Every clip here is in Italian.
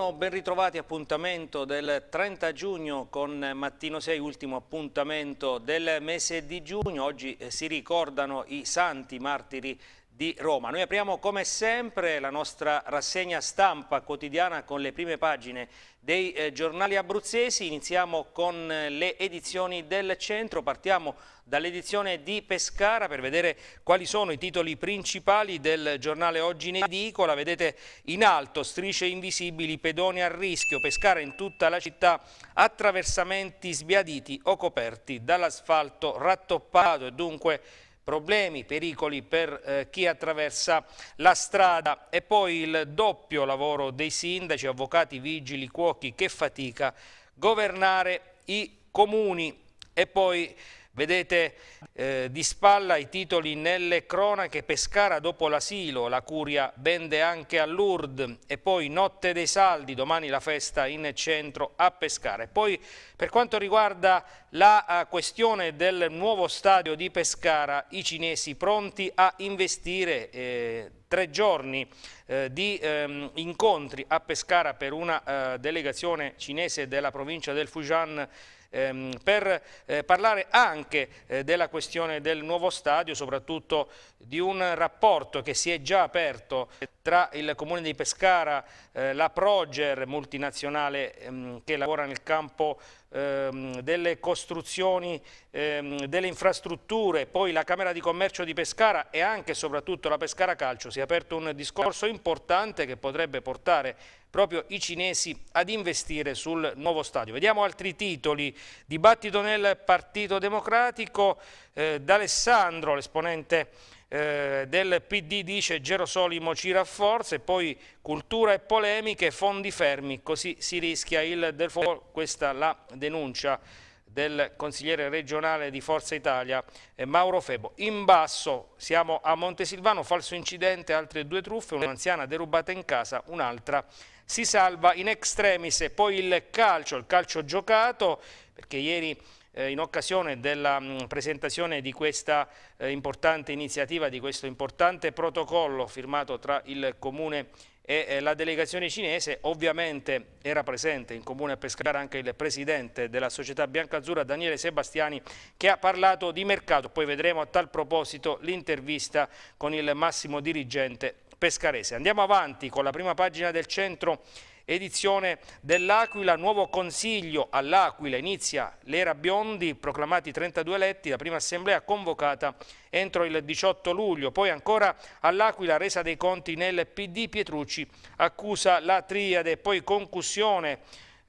Buongiorno, ben ritrovati, appuntamento del 30 giugno con Mattino 6, ultimo appuntamento del mese di giugno. Oggi eh, si ricordano i santi martiri di Roma. Noi apriamo come sempre la nostra rassegna stampa quotidiana con le prime pagine dei eh, giornali abruzzesi. Iniziamo con eh, le edizioni del centro, partiamo dall'edizione di Pescara per vedere quali sono i titoli principali del giornale oggi in edicola. Vedete in alto strisce invisibili, pedoni a rischio, Pescara in tutta la città, attraversamenti sbiaditi o coperti dall'asfalto rattoppato e dunque problemi, pericoli per eh, chi attraversa la strada e poi il doppio lavoro dei sindaci, avvocati, vigili, cuochi, che fatica governare i comuni e poi Vedete eh, di spalla i titoli nelle cronache Pescara dopo l'asilo, la curia bende anche a Lourdes e poi Notte dei Saldi, domani la festa in centro a Pescara. E poi per quanto riguarda la eh, questione del nuovo stadio di Pescara, i cinesi pronti a investire eh, tre giorni eh, di ehm, incontri a Pescara per una eh, delegazione cinese della provincia del Fujian ehm, per eh, parlare anche eh, della questione del nuovo stadio, soprattutto di un rapporto che si è già aperto tra il Comune di Pescara, eh, la Proger multinazionale ehm, che lavora nel campo ehm, delle costruzioni, ehm, delle infrastrutture, poi la Camera di Commercio di Pescara e anche e soprattutto la Pescara Calcio. Si è aperto un discorso importante che potrebbe portare proprio i cinesi ad investire sul nuovo stadio. Vediamo altri titoli, dibattito nel Partito Democratico, eh, D'Alessandro, l'esponente eh, del PD dice Gerosolimo ci rafforza e poi cultura e polemiche, fondi fermi, così si rischia il default, questa la denuncia del consigliere regionale di Forza Italia eh, Mauro Febo. In basso siamo a Montesilvano, falso incidente, altre due truffe, un'anziana derubata in casa, un'altra si salva in extremis. E poi il calcio, il calcio giocato, perché ieri eh, in occasione della mm, presentazione di questa eh, importante iniziativa, di questo importante protocollo firmato tra il Comune e eh, la delegazione cinese, ovviamente era presente in Comune a Pescara anche il presidente della società Biancazzurra Daniele Sebastiani che ha parlato di mercato, poi vedremo a tal proposito l'intervista con il massimo dirigente pescarese. Andiamo avanti con la prima pagina del centro edizione dell'Aquila, nuovo consiglio all'Aquila, inizia l'era Biondi, proclamati 32 eletti, la prima assemblea convocata entro il 18 luglio, poi ancora all'Aquila resa dei conti nel PD, Pietrucci accusa la triade, poi concussione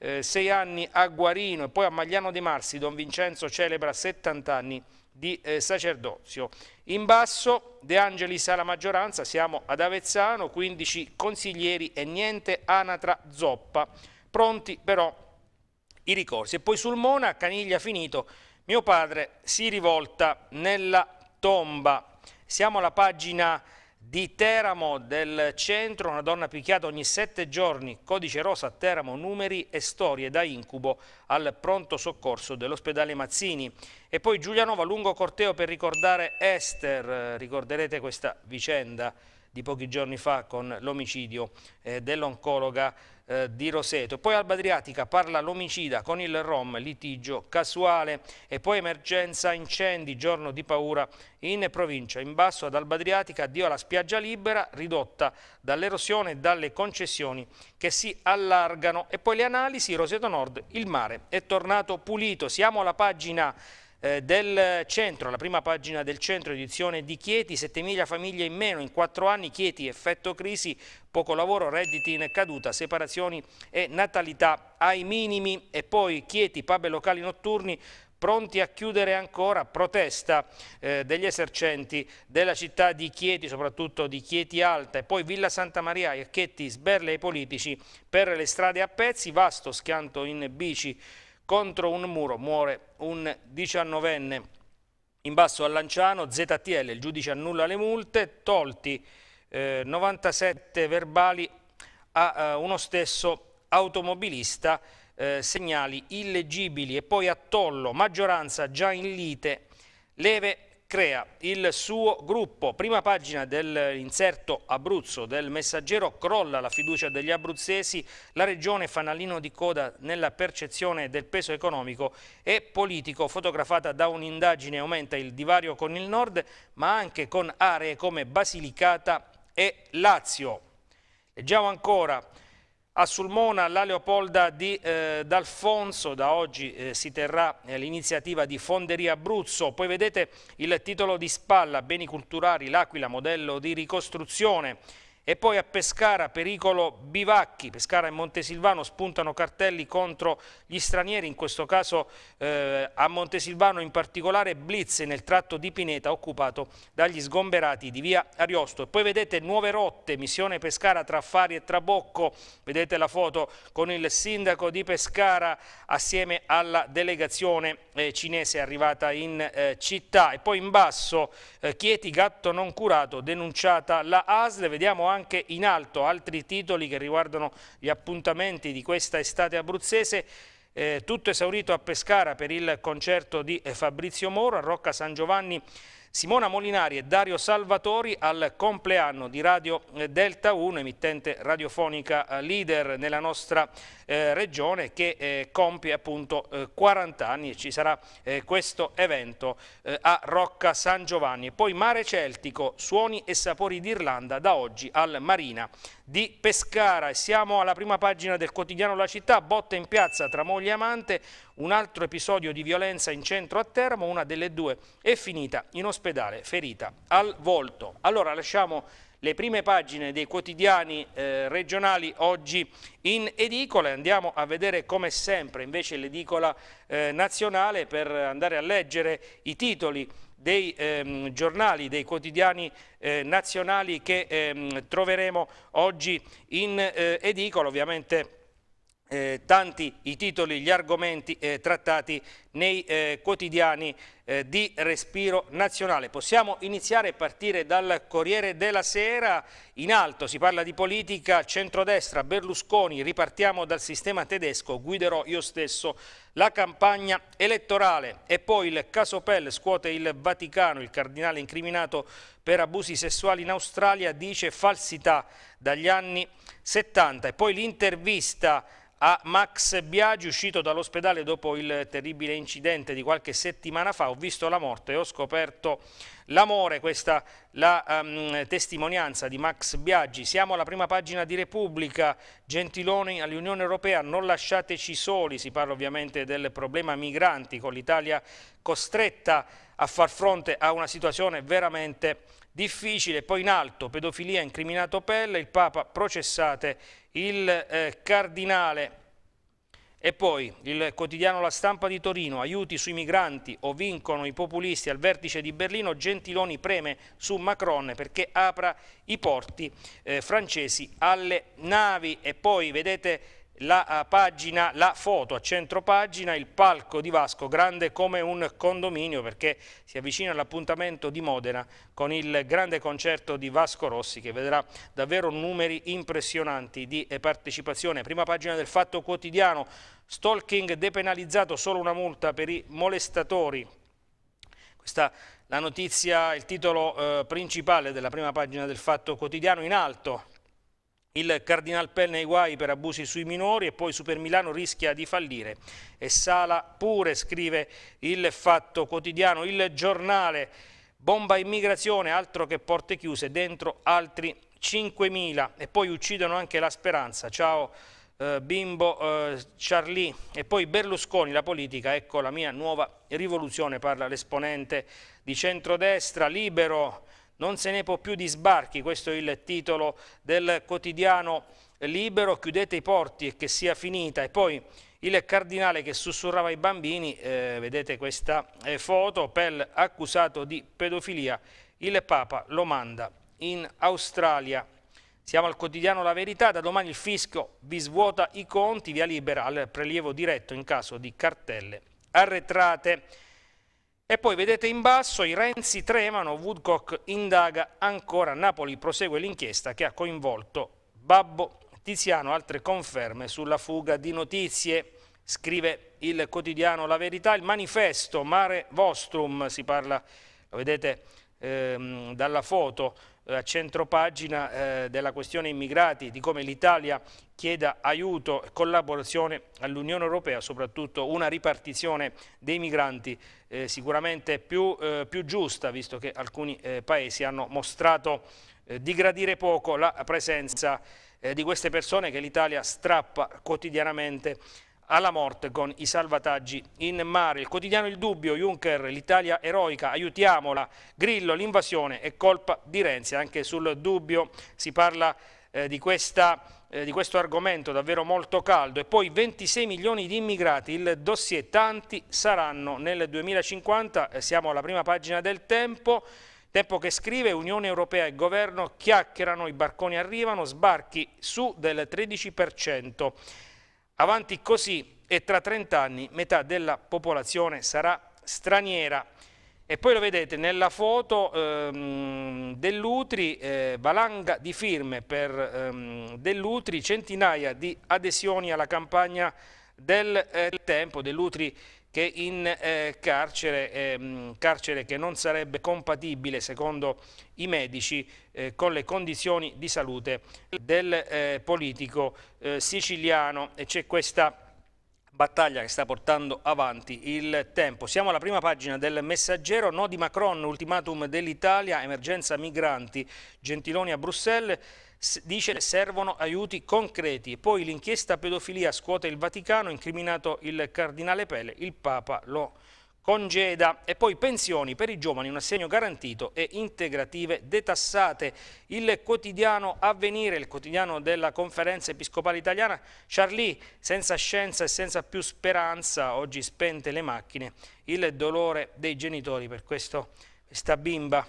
eh, sei anni a Guarino e poi a Magliano dei Marsi Don Vincenzo celebra 70 anni di eh, sacerdozio. In basso De Angelis alla maggioranza, siamo ad Avezzano, 15 consiglieri e niente anatra zoppa, pronti però i ricorsi. E poi sul Mona, Caniglia finito, mio padre si rivolta nella tomba. Siamo alla pagina di Teramo del centro, una donna picchiata ogni sette giorni, codice rosa Teramo, numeri e storie da incubo al pronto soccorso dell'ospedale Mazzini. E poi Giulianova, lungo corteo per ricordare Esther, ricorderete questa vicenda di pochi giorni fa con l'omicidio eh, dell'oncologa eh, di Roseto. Poi Alba Adriatica parla l'omicida con il Rom, litigio casuale e poi emergenza incendi, giorno di paura in provincia. In basso ad Alba Adriatica addio alla spiaggia libera ridotta dall'erosione e dalle concessioni che si allargano. E poi le analisi, Roseto Nord, il mare è tornato pulito. Siamo alla pagina eh, del centro, la prima pagina del centro, edizione di Chieti, 7.000 famiglie in meno in 4 anni, Chieti, effetto crisi, poco lavoro, redditi in caduta, separazioni e natalità ai minimi e poi Chieti, pub e locali notturni, pronti a chiudere ancora, protesta eh, degli esercenti della città di Chieti, soprattutto di Chieti Alta e poi Villa Santa Maria, Iacchetti, sberle ai politici per le strade a pezzi, vasto schianto in bici contro un muro muore un diciannovenne. In basso a Lanciano, ZTL, il giudice annulla le multe, tolti eh, 97 verbali a eh, uno stesso automobilista, eh, segnali illegibili e poi a Tollo, maggioranza già in lite, leve crea il suo gruppo. Prima pagina dell'inserto Abruzzo del messaggero, crolla la fiducia degli abruzzesi, la regione fanalino di coda nella percezione del peso economico e politico, fotografata da un'indagine aumenta il divario con il nord, ma anche con aree come Basilicata e Lazio. Leggiamo ancora... A Sulmona, la Leopolda di eh, D'Alfonso, da oggi eh, si terrà eh, l'iniziativa di Fonderia Abruzzo, poi vedete il titolo di spalla, Beni Culturali, L'Aquila, modello di ricostruzione, e poi a Pescara, pericolo Bivacchi, Pescara e Montesilvano spuntano cartelli contro gli stranieri, in questo caso eh, a Montesilvano in particolare Blitz nel tratto di Pineta occupato dagli sgomberati di via Ariosto. E poi vedete nuove rotte, missione Pescara tra Fari e Trabocco, vedete la foto con il sindaco di Pescara assieme alla delegazione eh, cinese arrivata in eh, città. E poi in basso eh, Chieti, gatto non curato, denunciata la ASL, vediamo anche anche in alto altri titoli che riguardano gli appuntamenti di questa estate abruzzese. Eh, tutto esaurito a Pescara per il concerto di eh, Fabrizio Moro, a Rocca San Giovanni Simona Molinari e Dario Salvatori al compleanno di Radio eh, Delta 1, emittente radiofonica eh, leader nella nostra eh, regione che eh, compie appunto eh, 40 anni e ci sarà eh, questo evento a Rocca San Giovanni. E Poi Mare Celtico, suoni e sapori d'Irlanda da oggi al Marina di Pescara. Siamo alla prima pagina del quotidiano La Città, botta in piazza tra moglie e amante, un altro episodio di violenza in centro a Termo, una delle due è finita in ospedale, ferita al volto. Allora lasciamo le prime pagine dei quotidiani eh, regionali oggi in edicola e andiamo a vedere come sempre invece l'edicola eh, nazionale per andare a leggere i titoli dei ehm, giornali, dei quotidiani eh, nazionali che ehm, troveremo oggi in eh, edicola, ovviamente eh, tanti i titoli, gli argomenti eh, trattati nei eh, quotidiani eh, di respiro nazionale. Possiamo iniziare e partire dal Corriere della Sera, in alto si parla di politica, centrodestra, Berlusconi, ripartiamo dal sistema tedesco, guiderò io stesso la campagna elettorale e poi il caso Pell scuote il Vaticano, il cardinale incriminato per abusi sessuali in Australia dice falsità dagli anni 70 e poi l'intervista a Max Biagi uscito dall'ospedale dopo il terribile incidente di qualche settimana fa. Ho visto la morte e ho scoperto l'amore, questa la um, testimonianza di Max Biagi. Siamo alla prima pagina di Repubblica, Gentiloni all'Unione Europea, non lasciateci soli, si parla ovviamente del problema migranti con l'Italia costretta a far fronte a una situazione veramente difficile. Poi in alto, pedofilia incriminato Pelle, il Papa processate il eh, Cardinale e poi il quotidiano La Stampa di Torino, aiuti sui migranti o vincono i populisti al vertice di Berlino, Gentiloni preme su Macron perché apra i porti eh, francesi alle navi e poi vedete la, eh, pagina, la foto a centro pagina, il palco di Vasco grande come un condominio perché si avvicina l'appuntamento di Modena con il grande concerto di Vasco Rossi che vedrà davvero numeri impressionanti di eh, partecipazione. Prima pagina del Fatto Quotidiano, stalking depenalizzato, solo una multa per i molestatori. Questa la notizia, il titolo eh, principale della prima pagina del Fatto Quotidiano in alto il Cardinal Pell nei guai per abusi sui minori e poi Super Milano rischia di fallire. E Sala pure, scrive il Fatto Quotidiano, il giornale. Bomba immigrazione, altro che porte chiuse, dentro altri 5.000 e poi uccidono anche la speranza. Ciao eh, bimbo eh, Charlie e poi Berlusconi, la politica, ecco la mia nuova rivoluzione, parla l'esponente di centrodestra, libero non se ne può più di sbarchi, questo è il titolo del quotidiano libero, chiudete i porti e che sia finita. E poi il cardinale che sussurrava ai bambini, eh, vedete questa eh, foto, Pell accusato di pedofilia, il Papa lo manda in Australia. Siamo al quotidiano La Verità, da domani il fisco vi svuota i conti, via libera al prelievo diretto in caso di cartelle arretrate. E poi vedete in basso i Renzi tremano, Woodcock indaga ancora, Napoli prosegue l'inchiesta che ha coinvolto Babbo Tiziano, altre conferme sulla fuga di notizie, scrive il quotidiano La Verità, il manifesto Mare Vostrum, si parla, lo vedete ehm, dalla foto, eh, centropagina eh, della questione immigrati, di come l'Italia chieda aiuto e collaborazione all'Unione Europea, soprattutto una ripartizione dei migranti eh, sicuramente più, eh, più, giusta, visto che alcuni eh, paesi hanno mostrato eh, di gradire poco la presenza di queste persone che l'Italia strappa quotidianamente alla morte con i salvataggi in mare. Il quotidiano Il Dubbio, Juncker, l'Italia eroica, aiutiamola, Grillo, l'invasione è colpa di Renzi. Anche sul Dubbio si parla eh, di questa eh, di questo argomento davvero molto caldo e poi 26 milioni di immigrati, il dossier tanti saranno nel 2050, eh, siamo alla prima pagina del tempo, tempo che scrive Unione Europea e Governo chiacchierano, i barconi arrivano, sbarchi su del 13%. Avanti così e tra 30 anni metà della popolazione sarà straniera. E poi lo vedete nella foto ehm, dell'Utri, eh, valanga di firme per ehm, dell'Utri, centinaia di adesioni alla campagna del eh, tempo dell'Utri che in eh, carcere, eh, carcere, che non sarebbe compatibile secondo i medici eh, con le condizioni di salute del eh, politico eh, siciliano e c'è questa battaglia che sta portando avanti il tempo. Siamo alla prima pagina del messaggero, no di Macron, ultimatum dell'Italia, emergenza migranti, Gentiloni a Bruxelles, dice che servono aiuti concreti. Poi l'inchiesta pedofilia scuote il Vaticano, incriminato il cardinale Pelle, il Papa lo congeda e poi pensioni per i giovani, un assegno garantito e integrative detassate. Il quotidiano Avvenire, il quotidiano della conferenza episcopale italiana, Charlie, senza scienza e senza più speranza, oggi spente le macchine, il dolore dei genitori per questo, questa bimba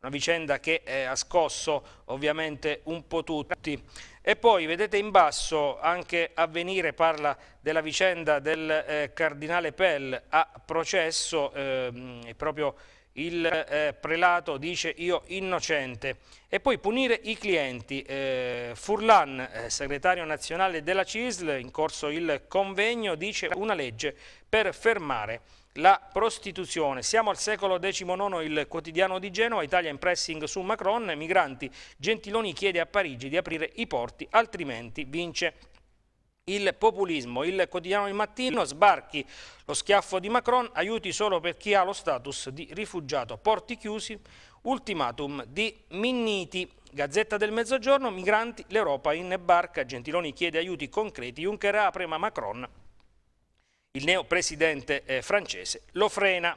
una vicenda che eh, ha scosso ovviamente un po' tutti. E poi vedete in basso anche Avvenire parla della vicenda del eh, cardinale Pell a processo, eh, proprio il eh, prelato dice io innocente e poi punire i clienti. Eh, Furlan, eh, segretario nazionale della CISL, in corso il convegno, dice una legge per fermare la prostituzione. Siamo al secolo XIX, il quotidiano di Genova, Italia in pressing su Macron, migranti, Gentiloni chiede a Parigi di aprire i porti, altrimenti vince il populismo. Il quotidiano di mattino, sbarchi, lo schiaffo di Macron, aiuti solo per chi ha lo status di rifugiato, porti chiusi, ultimatum di Minniti. Gazzetta del Mezzogiorno, migranti, l'Europa in barca, Gentiloni chiede aiuti concreti, Juncker apre ma Macron il neopresidente eh, francese lo frena.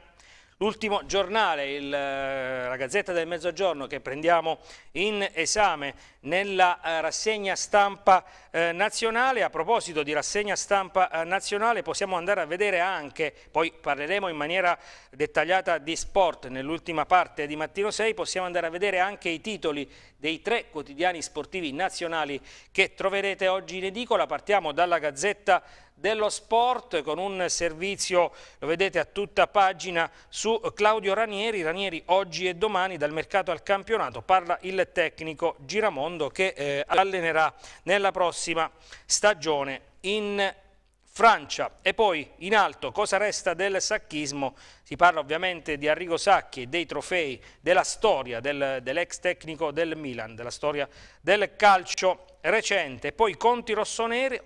L'ultimo giornale, il, eh, la Gazzetta del Mezzogiorno che prendiamo in esame nella eh, rassegna stampa eh, nazionale, a proposito di rassegna stampa eh, nazionale possiamo andare a vedere anche, poi parleremo in maniera dettagliata di sport nell'ultima parte di Mattino 6, possiamo andare a vedere anche i titoli dei tre quotidiani sportivi nazionali che troverete oggi in edicola, partiamo dalla Gazzetta dello sport con un servizio, lo vedete a tutta pagina, su Claudio Ranieri. Ranieri oggi e domani dal mercato al campionato parla il tecnico Giramondo che eh, allenerà nella prossima stagione in Francia e poi in alto cosa resta del sacchismo? Si parla ovviamente di Arrigo Sacchi e dei trofei della storia del, dell'ex tecnico del Milan, della storia del calcio recente. Poi conti rossoneri,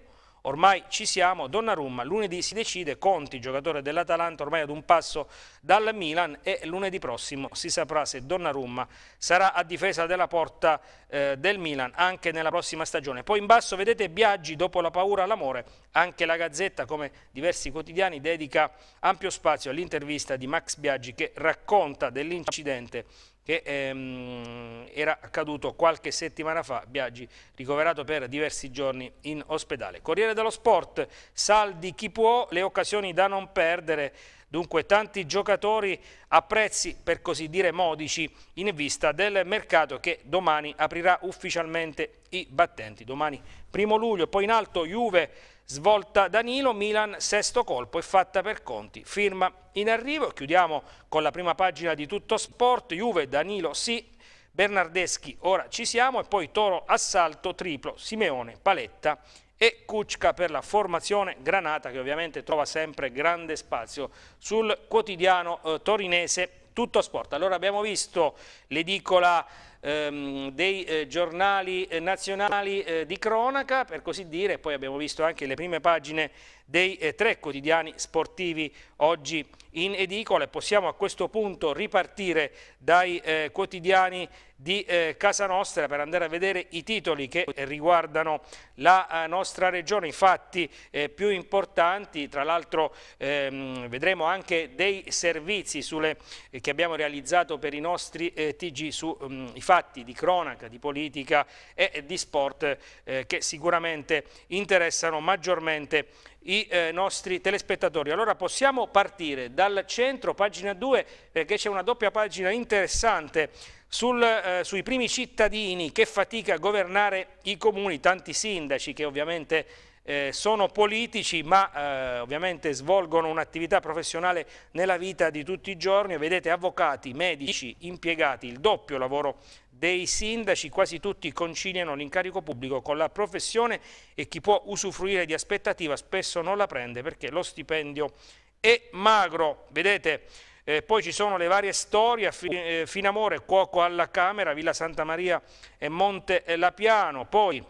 ormai ci siamo, Donnarumma lunedì si decide, Conti, giocatore dell'Atalanta, ormai ad un passo dal Milan e lunedì prossimo si saprà se Donnarumma sarà a difesa della porta eh, del Milan anche nella prossima stagione. Poi in basso vedete Biaggi, dopo la paura all'amore, anche la Gazzetta come diversi quotidiani dedica ampio spazio all'intervista di Max Biaggi che racconta dell'incidente che ehm, era accaduto qualche settimana fa, Biaggi ricoverato per diversi giorni in ospedale. Corriere dello Sport, saldi chi può, le occasioni da non perdere, dunque tanti giocatori a prezzi per così dire modici in vista del mercato che domani aprirà ufficialmente i battenti. Domani primo luglio, poi in alto Juve Svolta Danilo, Milan, sesto colpo e fatta per Conti. Firma in arrivo, chiudiamo con la prima pagina di Tutto Sport, Juve, Danilo sì, Bernardeschi ora ci siamo e poi Toro assalto triplo, Simeone, Paletta e Kuczka per la formazione Granata che ovviamente trova sempre grande spazio sul quotidiano eh, torinese tutto sport. Allora abbiamo visto l'edicola ehm, dei eh, giornali eh, nazionali eh, di cronaca, per così dire, poi abbiamo visto anche le prime pagine dei eh, tre quotidiani sportivi oggi in edicola e possiamo a questo punto ripartire dai eh, quotidiani di eh, Casa Nostra per andare a vedere i titoli che riguardano la eh, nostra regione, i fatti eh, più importanti, tra l'altro ehm, vedremo anche dei servizi sulle, eh, che abbiamo realizzato per i nostri TG sui mm, um, fatti di cronaca, di politica e di sport che sicuramente interessano maggiormente i eh, nostri telespettatori. Allora possiamo partire dal centro, pagina 2, perché c'è una doppia pagina interessante sul, eh, sui primi cittadini, che fatica a governare i comuni, tanti sindaci che ovviamente eh, sono politici ma eh, ovviamente svolgono un'attività professionale nella vita di tutti i giorni, vedete avvocati, medici, impiegati, il doppio lavoro dei sindaci, quasi tutti conciliano l'incarico pubblico con la professione e chi può usufruire di aspettativa spesso non la prende perché lo stipendio è magro, vedete eh, poi ci sono le varie storie, eh, Finamore, Cuoco alla Camera, Villa Santa Maria e Monte Lapiano, poi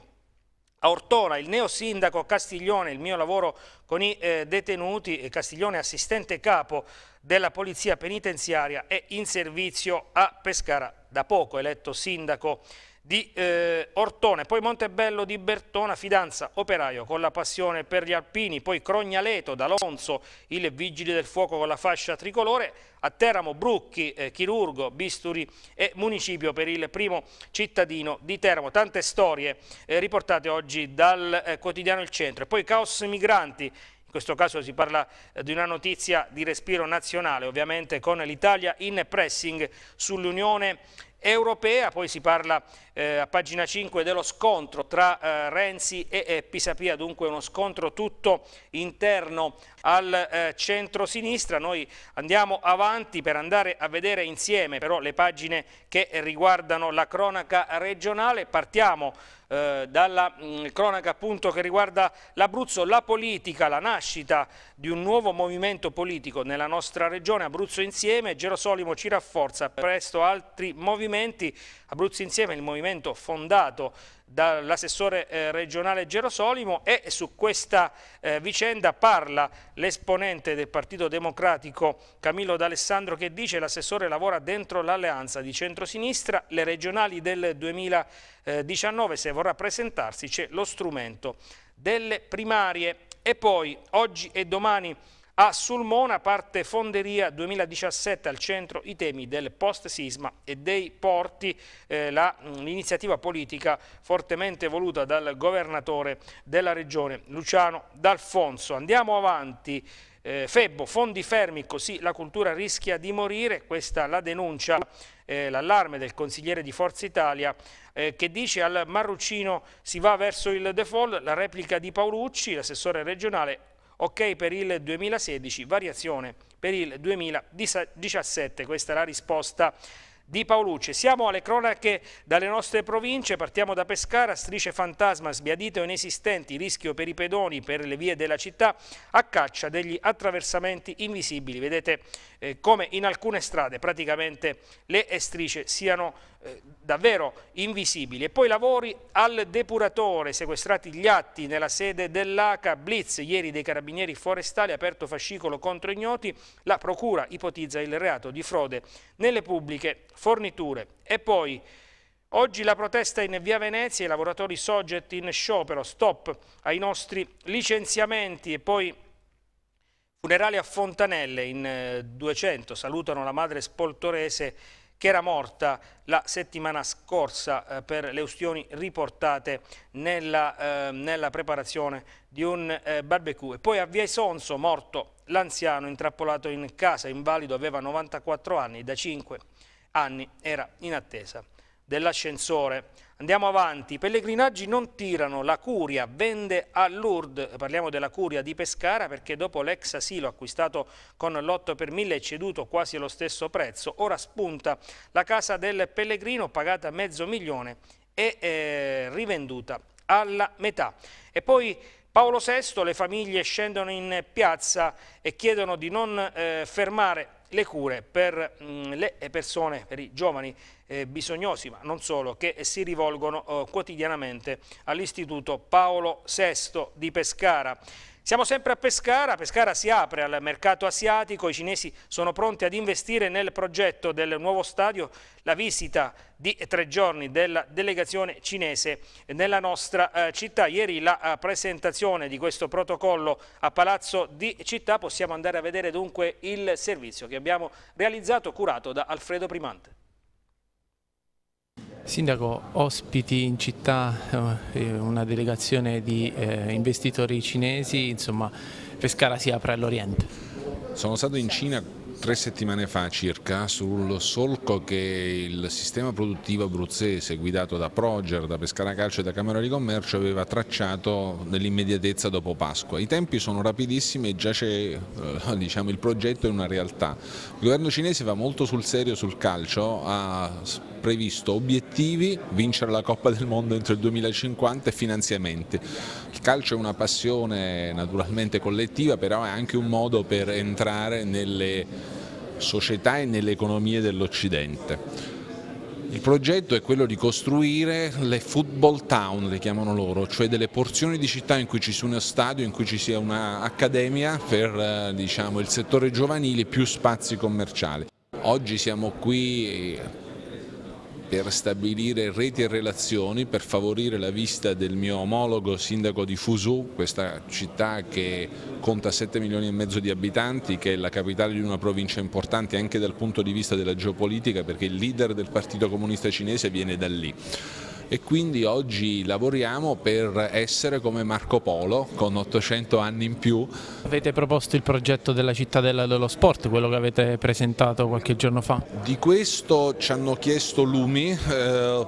a Ortona, il neo sindaco Castiglione, il mio lavoro con i eh, detenuti, Castiglione assistente capo della polizia penitenziaria è in servizio a Pescara da poco, eletto sindaco di eh, Ortone, poi Montebello di Bertona, fidanza operaio con la passione per gli alpini, poi Crognaleto d'Alonso, il vigile del fuoco con la fascia tricolore, a Teramo Brucchi, eh, chirurgo, bisturi e municipio per il primo cittadino di Teramo. Tante storie eh, riportate oggi dal eh, quotidiano Il Centro. E poi Caos Migranti, in questo caso si parla eh, di una notizia di respiro nazionale, ovviamente con l'Italia in pressing sull'Unione europea, poi si parla eh, a pagina 5 dello scontro tra eh, Renzi e eh, Pisapia, dunque uno scontro tutto interno al eh, centro-sinistra, noi andiamo avanti per andare a vedere insieme però le pagine che riguardano la cronaca regionale, partiamo eh, dalla mh, mm, cronaca appunto che riguarda l'Abruzzo, la politica, la nascita di un nuovo movimento politico nella nostra regione, Abruzzo Insieme, Gerosolimo ci rafforza, presto altri movimenti, Abruzzo Insieme è il movimento fondato dall'assessore eh, regionale Gerosolimo e su questa eh, vicenda parla l'esponente del Partito Democratico Camillo D'Alessandro che dice l'assessore lavora dentro l'alleanza di centrosinistra, le regionali del 2019 se vorrà presentarsi c'è lo strumento delle primarie e poi oggi e domani a Sulmona parte Fonderia 2017 al centro i temi del post-sisma e dei porti, eh, mm, l'iniziativa politica fortemente voluta dal governatore della regione Luciano D'Alfonso. Andiamo avanti. Eh, Febbo, fondi fermi, così la cultura rischia di morire, questa la denuncia, eh, l'allarme del consigliere di Forza Italia eh, che dice al Marruccino si va verso il default, la replica di Paolucci, l'assessore regionale, ok per il 2016, variazione per il 2017, questa è la risposta di Paolucci. Siamo alle cronache dalle nostre province, partiamo da Pescara, strisce fantasma sbiadite o inesistenti, rischio per i pedoni per le vie della città a caccia degli attraversamenti invisibili. Vedete eh, come in alcune strade praticamente le strisce siano eh, davvero invisibili. E poi lavori al depuratore, sequestrati gli atti nella sede dell'ACA, blitz ieri dei carabinieri forestali, aperto fascicolo contro ignoti, la procura ipotizza il reato di frode nelle pubbliche forniture. E poi... Oggi la protesta in via Venezia, i lavoratori soggetti in sciopero, stop ai nostri licenziamenti e poi funerali a Fontanelle in 200, eh, salutano la madre spoltorese che era morta la settimana scorsa eh, per le ustioni riportate nella, eh, nella preparazione di un eh, barbecue. Poi a Via Isonzo, morto l'anziano intrappolato in casa, invalido, aveva 94 anni, da 5 anni era in attesa dell'ascensore. Andiamo avanti, i pellegrinaggi non tirano, la curia vende a Lourdes, parliamo della curia di Pescara perché dopo l'ex asilo acquistato con l'8 per 1000 e ceduto quasi allo stesso prezzo, ora spunta la casa del pellegrino pagata mezzo milione e eh, rivenduta alla metà. E poi Paolo VI, le famiglie scendono in piazza e chiedono di non eh, fermare le cure per mh, mm, le persone, per i giovani eh, bisognosi, ma non solo, che si rivolgono eh, quotidianamente all'Istituto Paolo VI di Pescara. Siamo sempre a Pescara, Pescara si apre al mercato asiatico, i cinesi sono pronti ad investire nel progetto del nuovo stadio, la visita di tre giorni della delegazione cinese nella nostra eh, città. Ieri la eh, presentazione di questo protocollo a Palazzo di Città, possiamo andare a vedere dunque il servizio che abbiamo realizzato curato da Alfredo Primante. Sindaco, ospiti in città eh, una delegazione di eh, investitori cinesi, insomma Pescara si apre all'Oriente. Sono stato in Cina tre settimane fa circa sul solco che il sistema produttivo abruzzese guidato da Proger, da Pescara Calcio e da Camera di Commercio aveva tracciato nell'immediatezza dopo Pasqua. I tempi sono rapidissimi e già c'è eh, diciamo, il progetto in una realtà. Il governo cinese va molto sul serio sul calcio, ha previsto obiettivi, vincere la Coppa del Mondo entro il 2050 e finanziamenti. Il calcio è una passione naturalmente collettiva, però è anche un modo per entrare nelle società e nelle economie dell'Occidente. Il progetto è quello di costruire le football town, le chiamano loro, cioè delle porzioni di città in cui ci sia uno stadio, in cui ci sia un'accademia per eh, diciamo, il settore giovanile più spazi commerciali. Oggi siamo qui eh, per stabilire reti e relazioni, per favorire la vista del mio omologo sindaco di Fusù, questa città che conta 7 milioni e mezzo di abitanti, che è la capitale di una provincia importante anche dal punto di vista della geopolitica perché il leader del partito comunista cinese viene da lì e quindi oggi lavoriamo per essere come Marco Polo con 800 anni in più. Avete proposto il progetto della cittadella dello sport, quello che avete presentato qualche giorno fa? Di questo ci hanno chiesto Lumi, eh,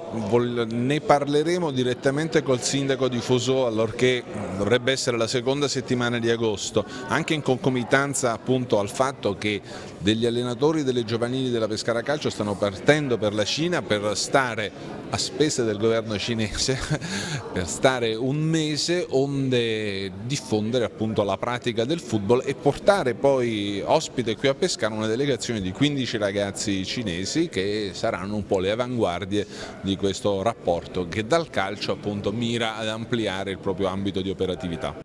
ne parleremo direttamente col sindaco di Fusò allorché dovrebbe essere la seconda settimana di agosto, anche in concomitanza appunto al fatto che degli allenatori delle giovanili della Pescara Calcio stanno partendo per la Cina per stare a spese del governo cinese, per stare un mese onde diffondere appunto la pratica del football e portare poi ospite qui a Pescara una delegazione di 15 ragazzi cinesi che saranno un po' le avanguardie di questo rapporto che dal calcio appunto mira ad ampliare il proprio ambito di operatività.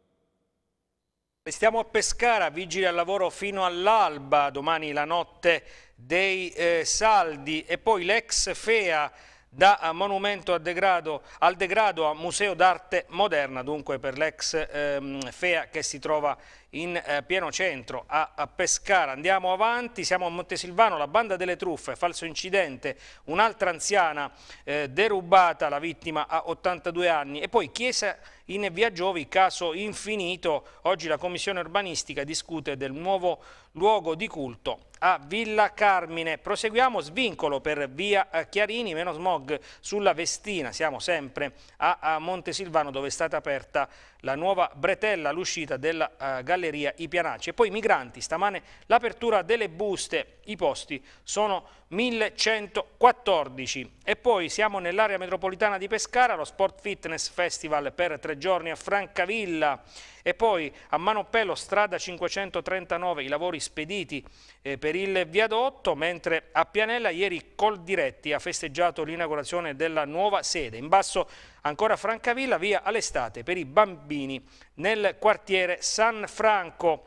Stiamo a Pescara, vigili al lavoro fino all'alba, domani la notte dei eh, saldi e poi l'ex FEA da monumento degrado, al degrado a museo d'arte moderna, dunque per l'ex ehm, FEA che si trova in eh, pieno centro a, a, Pescara. Andiamo avanti, siamo a Montesilvano, la banda delle truffe, falso incidente, un'altra anziana eh, derubata, la vittima ha 82 anni e poi chiesa in Via Giovi, caso infinito, oggi la Commissione Urbanistica discute del nuovo luogo di culto a Villa Carmine. Proseguiamo svincolo per Via eh, Chiarini, meno smog sulla Vestina, siamo sempre a, a Montesilvano dove è stata aperta la la nuova bretella, all'uscita della uh, galleria I Pianacci. E poi migranti, stamane l'apertura delle buste i posti sono 1114 e poi siamo nell'area metropolitana di Pescara, lo Sport Fitness Festival per tre giorni a Francavilla e poi a Manopello strada 539 i lavori spediti eh, per il viadotto, mentre a Pianella ieri Coldiretti ha festeggiato l'inaugurazione della nuova sede. In basso ancora Francavilla, via all'estate per i bambini nel quartiere San Franco.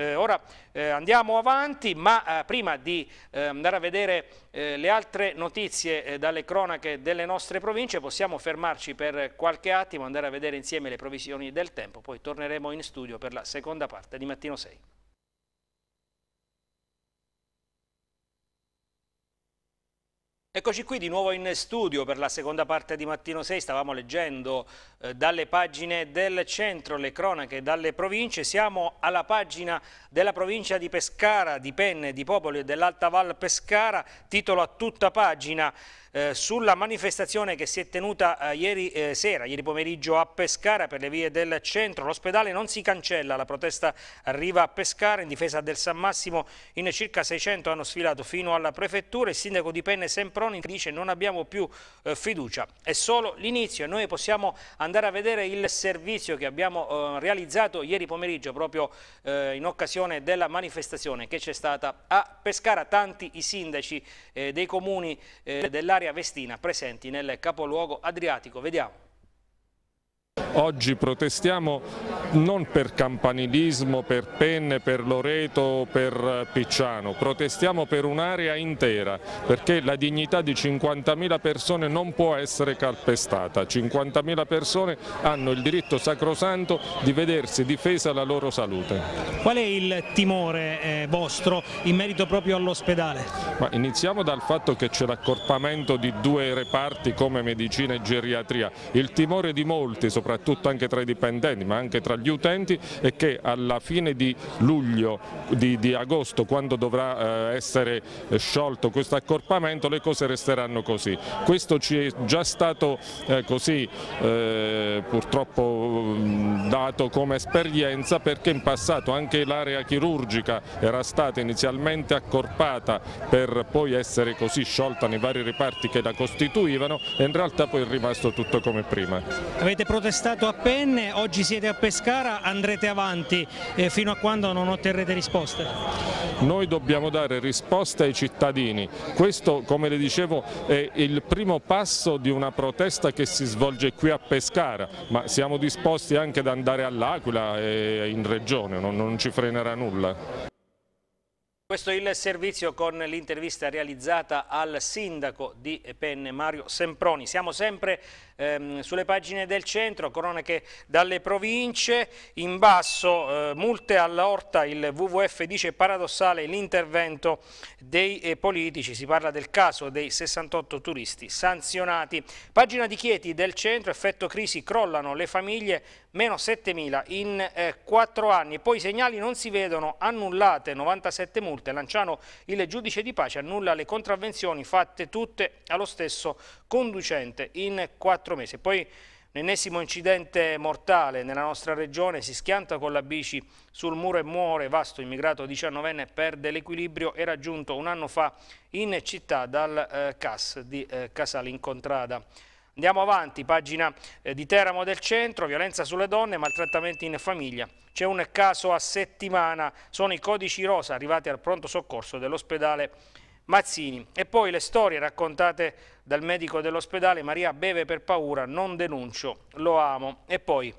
Eh, ora eh, andiamo avanti, ma eh, prima di eh, andare a vedere eh, le altre notizie eh, dalle cronache delle nostre province, possiamo fermarci per qualche attimo, andare a vedere insieme le provisioni del tempo, poi torneremo in studio per la seconda parte di Mattino 6. Eccoci qui di nuovo in studio per la seconda parte di Mattino 6, stavamo leggendo eh, dalle pagine del centro le cronache dalle province, siamo alla pagina della provincia di Pescara, di Penne, di Popoli e dell'Alta Val Pescara, titolo a tutta pagina eh, sulla manifestazione che si è tenuta eh, ieri eh, sera, ieri pomeriggio a Pescara per le vie del centro, l'ospedale non si cancella, la protesta arriva a Pescara in difesa del San Massimo, in circa 600 hanno sfilato fino alla prefettura, il sindaco di Penne sempre Proni dice non abbiamo più eh, fiducia, è solo l'inizio noi possiamo andare a vedere il servizio che abbiamo eh, realizzato ieri pomeriggio proprio eh, in occasione della manifestazione che c'è stata a Pescara, tanti i sindaci eh, dei comuni eh, dell'area vestina presenti nel capoluogo adriatico, vediamo. Oggi protestiamo non per campanilismo, per Penne, per Loreto, per eh, Picciano, protestiamo per un'area intera, perché la dignità di 50.000 persone non può essere calpestata, 50.000 persone hanno il diritto sacrosanto di vedersi difesa la loro salute. Qual è il timore eh, vostro in merito proprio all'ospedale? Iniziamo dal fatto che c'è l'accorpamento di due reparti come medicina e geriatria, il timore di molti soprattutto soprattutto anche tra i dipendenti ma anche tra gli utenti e che alla fine di luglio, di, di agosto quando dovrà eh, essere eh, sciolto questo accorpamento le cose resteranno così. Questo ci è già stato eh, così eh, purtroppo mm, dato come esperienza perché in passato anche l'area chirurgica era stata inizialmente accorpata per poi essere così sciolta nei vari reparti che la costituivano e in realtà poi è rimasto tutto come prima. Avete protestato stato a Penne, oggi siete a Pescara, andrete avanti eh, fino a quando non otterrete risposte? Noi dobbiamo dare risposte ai cittadini, questo come le dicevo è il primo passo di una protesta che si svolge qui a Pescara, ma siamo disposti anche ad andare all'Aquila e in Regione, non, non ci frenerà nulla. Questo è il servizio con l'intervista realizzata al sindaco di Penne, Mario Semproni. Siamo sempre ehm, sulle pagine del centro, cronache dalle province. In basso, eh, multe all'orta, il WWF dice paradossale l'intervento dei eh, politici. Si parla del caso dei 68 turisti sanzionati. Pagina di Chieti del centro, effetto crisi, crollano le famiglie, meno 7.000 in eh, 4 anni. Poi i segnali non si vedono, annullate 97 multe multe. Lanciano, il giudice di pace, annulla le contravvenzioni fatte tutte allo stesso conducente in quattro mesi. Poi un ennesimo incidente mortale nella nostra regione, si schianta con la bici sul muro e muore, vasto immigrato 19enne perde l'equilibrio, era raggiunto un anno fa in città dal eh, CAS di eh, Casale Contrada. Andiamo avanti, pagina eh, di Teramo del Centro, violenza sulle donne, maltrattamenti in famiglia. C'è un caso a settimana, sono i codici rosa arrivati al pronto soccorso dell'ospedale Mazzini. E poi le storie raccontate dal medico dell'ospedale, Maria beve per paura, non denuncio, lo amo. E poi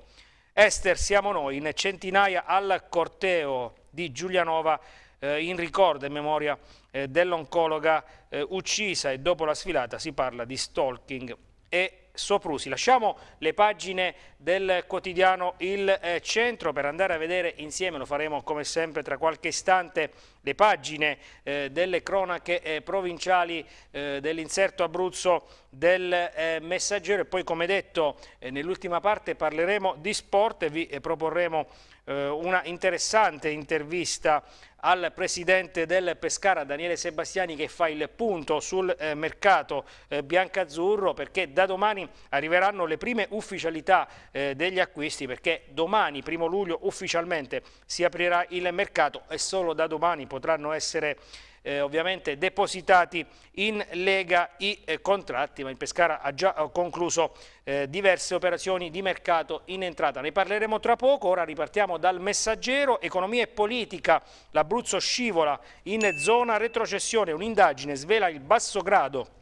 Esther siamo noi in centinaia al corteo di Giulianova eh, in ricordo e memoria eh, dell'oncologa eh, uccisa e dopo la sfilata si parla di stalking e Soprusi. Lasciamo le pagine del quotidiano Il eh, Centro per andare a vedere insieme, lo faremo come sempre tra qualche istante, le pagine eh, delle cronache eh, provinciali eh, dell'inserto Abruzzo del eh, Messaggero e poi come detto eh, nell'ultima parte parleremo di sport e vi proporremo eh, una interessante intervista al presidente del Pescara Daniele Sebastiani che fa il punto sul eh, mercato eh, biancazzurro perché da domani arriveranno le prime ufficialità eh, degli acquisti perché domani primo luglio ufficialmente si aprirà il mercato e solo da domani potranno essere eh, ovviamente depositati in Lega i eh, contratti, ma il Pescara ha già eh, concluso eh, diverse operazioni di mercato in entrata. Ne parleremo tra poco, ora ripartiamo dal messaggero, economia e politica, l'Abruzzo scivola in zona retrocessione, un'indagine svela il basso grado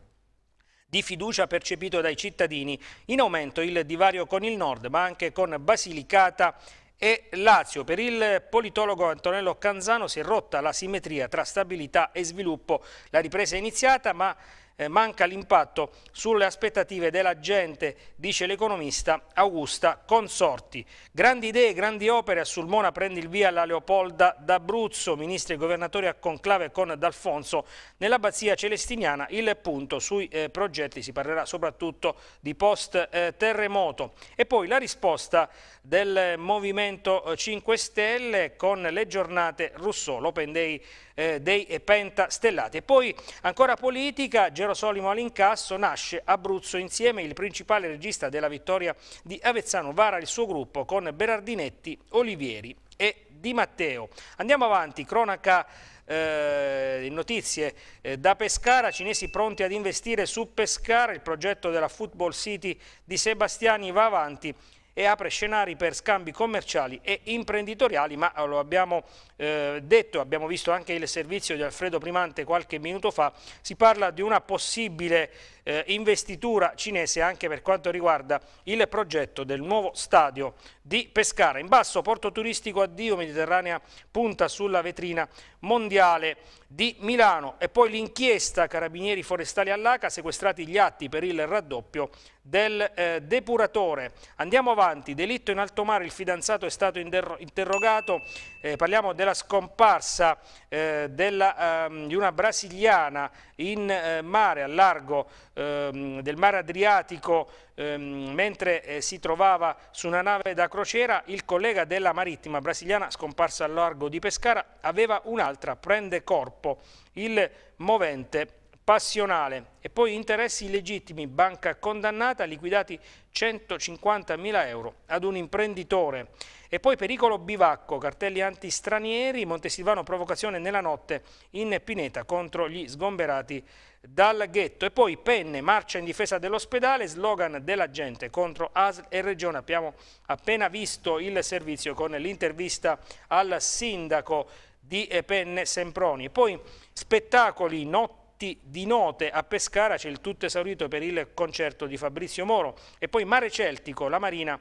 di fiducia percepito dai cittadini, in aumento il divario con il nord ma anche con Basilicata e Lazio. Per il politologo Antonello Canzano si è rotta la simmetria tra stabilità e sviluppo. La ripresa è iniziata ma eh, manca l'impatto sulle aspettative della gente, dice l'economista Augusta Consorti. Grandi idee, grandi opere, a Sulmona prendi il via la Leopolda d'Abruzzo, ministri e governatori a conclave con D'Alfonso, nell'abbazia celestiniana il punto sui eh, progetti, si parlerà soprattutto di post eh, terremoto e poi la risposta del Movimento 5 eh, Stelle con le giornate Rousseau, l'Open Day eh, dei Pentastellati. e poi ancora politica, Gerolamo Piero Solimo all'incasso nasce Abruzzo insieme il principale regista della vittoria di Avezzano Vara il suo gruppo con Berardinetti, Olivieri e Di Matteo. Andiamo avanti, cronaca eh, notizie eh, da Pescara, cinesi pronti ad investire su Pescara, il progetto della Football City di Sebastiani va avanti e apre scenari per scambi commerciali e imprenditoriali, ma lo abbiamo eh, detto, abbiamo visto anche il servizio di Alfredo Primante qualche minuto fa, si parla di una possibile eh, investitura cinese anche per quanto riguarda il progetto del nuovo stadio di Pescara. In basso, porto turistico addio, Mediterranea punta sulla vetrina mondiale di Milano. E poi l'inchiesta Carabinieri Forestali all'Aca, sequestrati gli atti per il raddoppio del eh, depuratore. Andiamo avanti, delitto in alto mare, il fidanzato è stato interrogato, eh, parliamo della scomparsa eh, della, ehm, di una brasiliana in eh, mare, a largo ehm, del mare Adriatico, ehm, mentre eh, si trovava su una nave da crociera, il collega della marittima brasiliana scomparsa al largo di Pescara aveva un'altra prende corpo, il movente passionale e poi interessi illegittimi, banca condannata, liquidati 150.000 euro ad un imprenditore e poi pericolo bivacco, cartelli anti-stranieri, Montesilvano provocazione nella notte in Pineta contro gli sgomberati dal ghetto e poi penne, marcia in difesa dell'ospedale, slogan della gente contro ASL e Regione, abbiamo appena visto il servizio con l'intervista al sindaco di Penne Semproni e poi spettacoli, notte tutti di note a Pescara c'è il tutto esaurito per il concerto di Fabrizio Moro e poi Mare Celtico, la Marina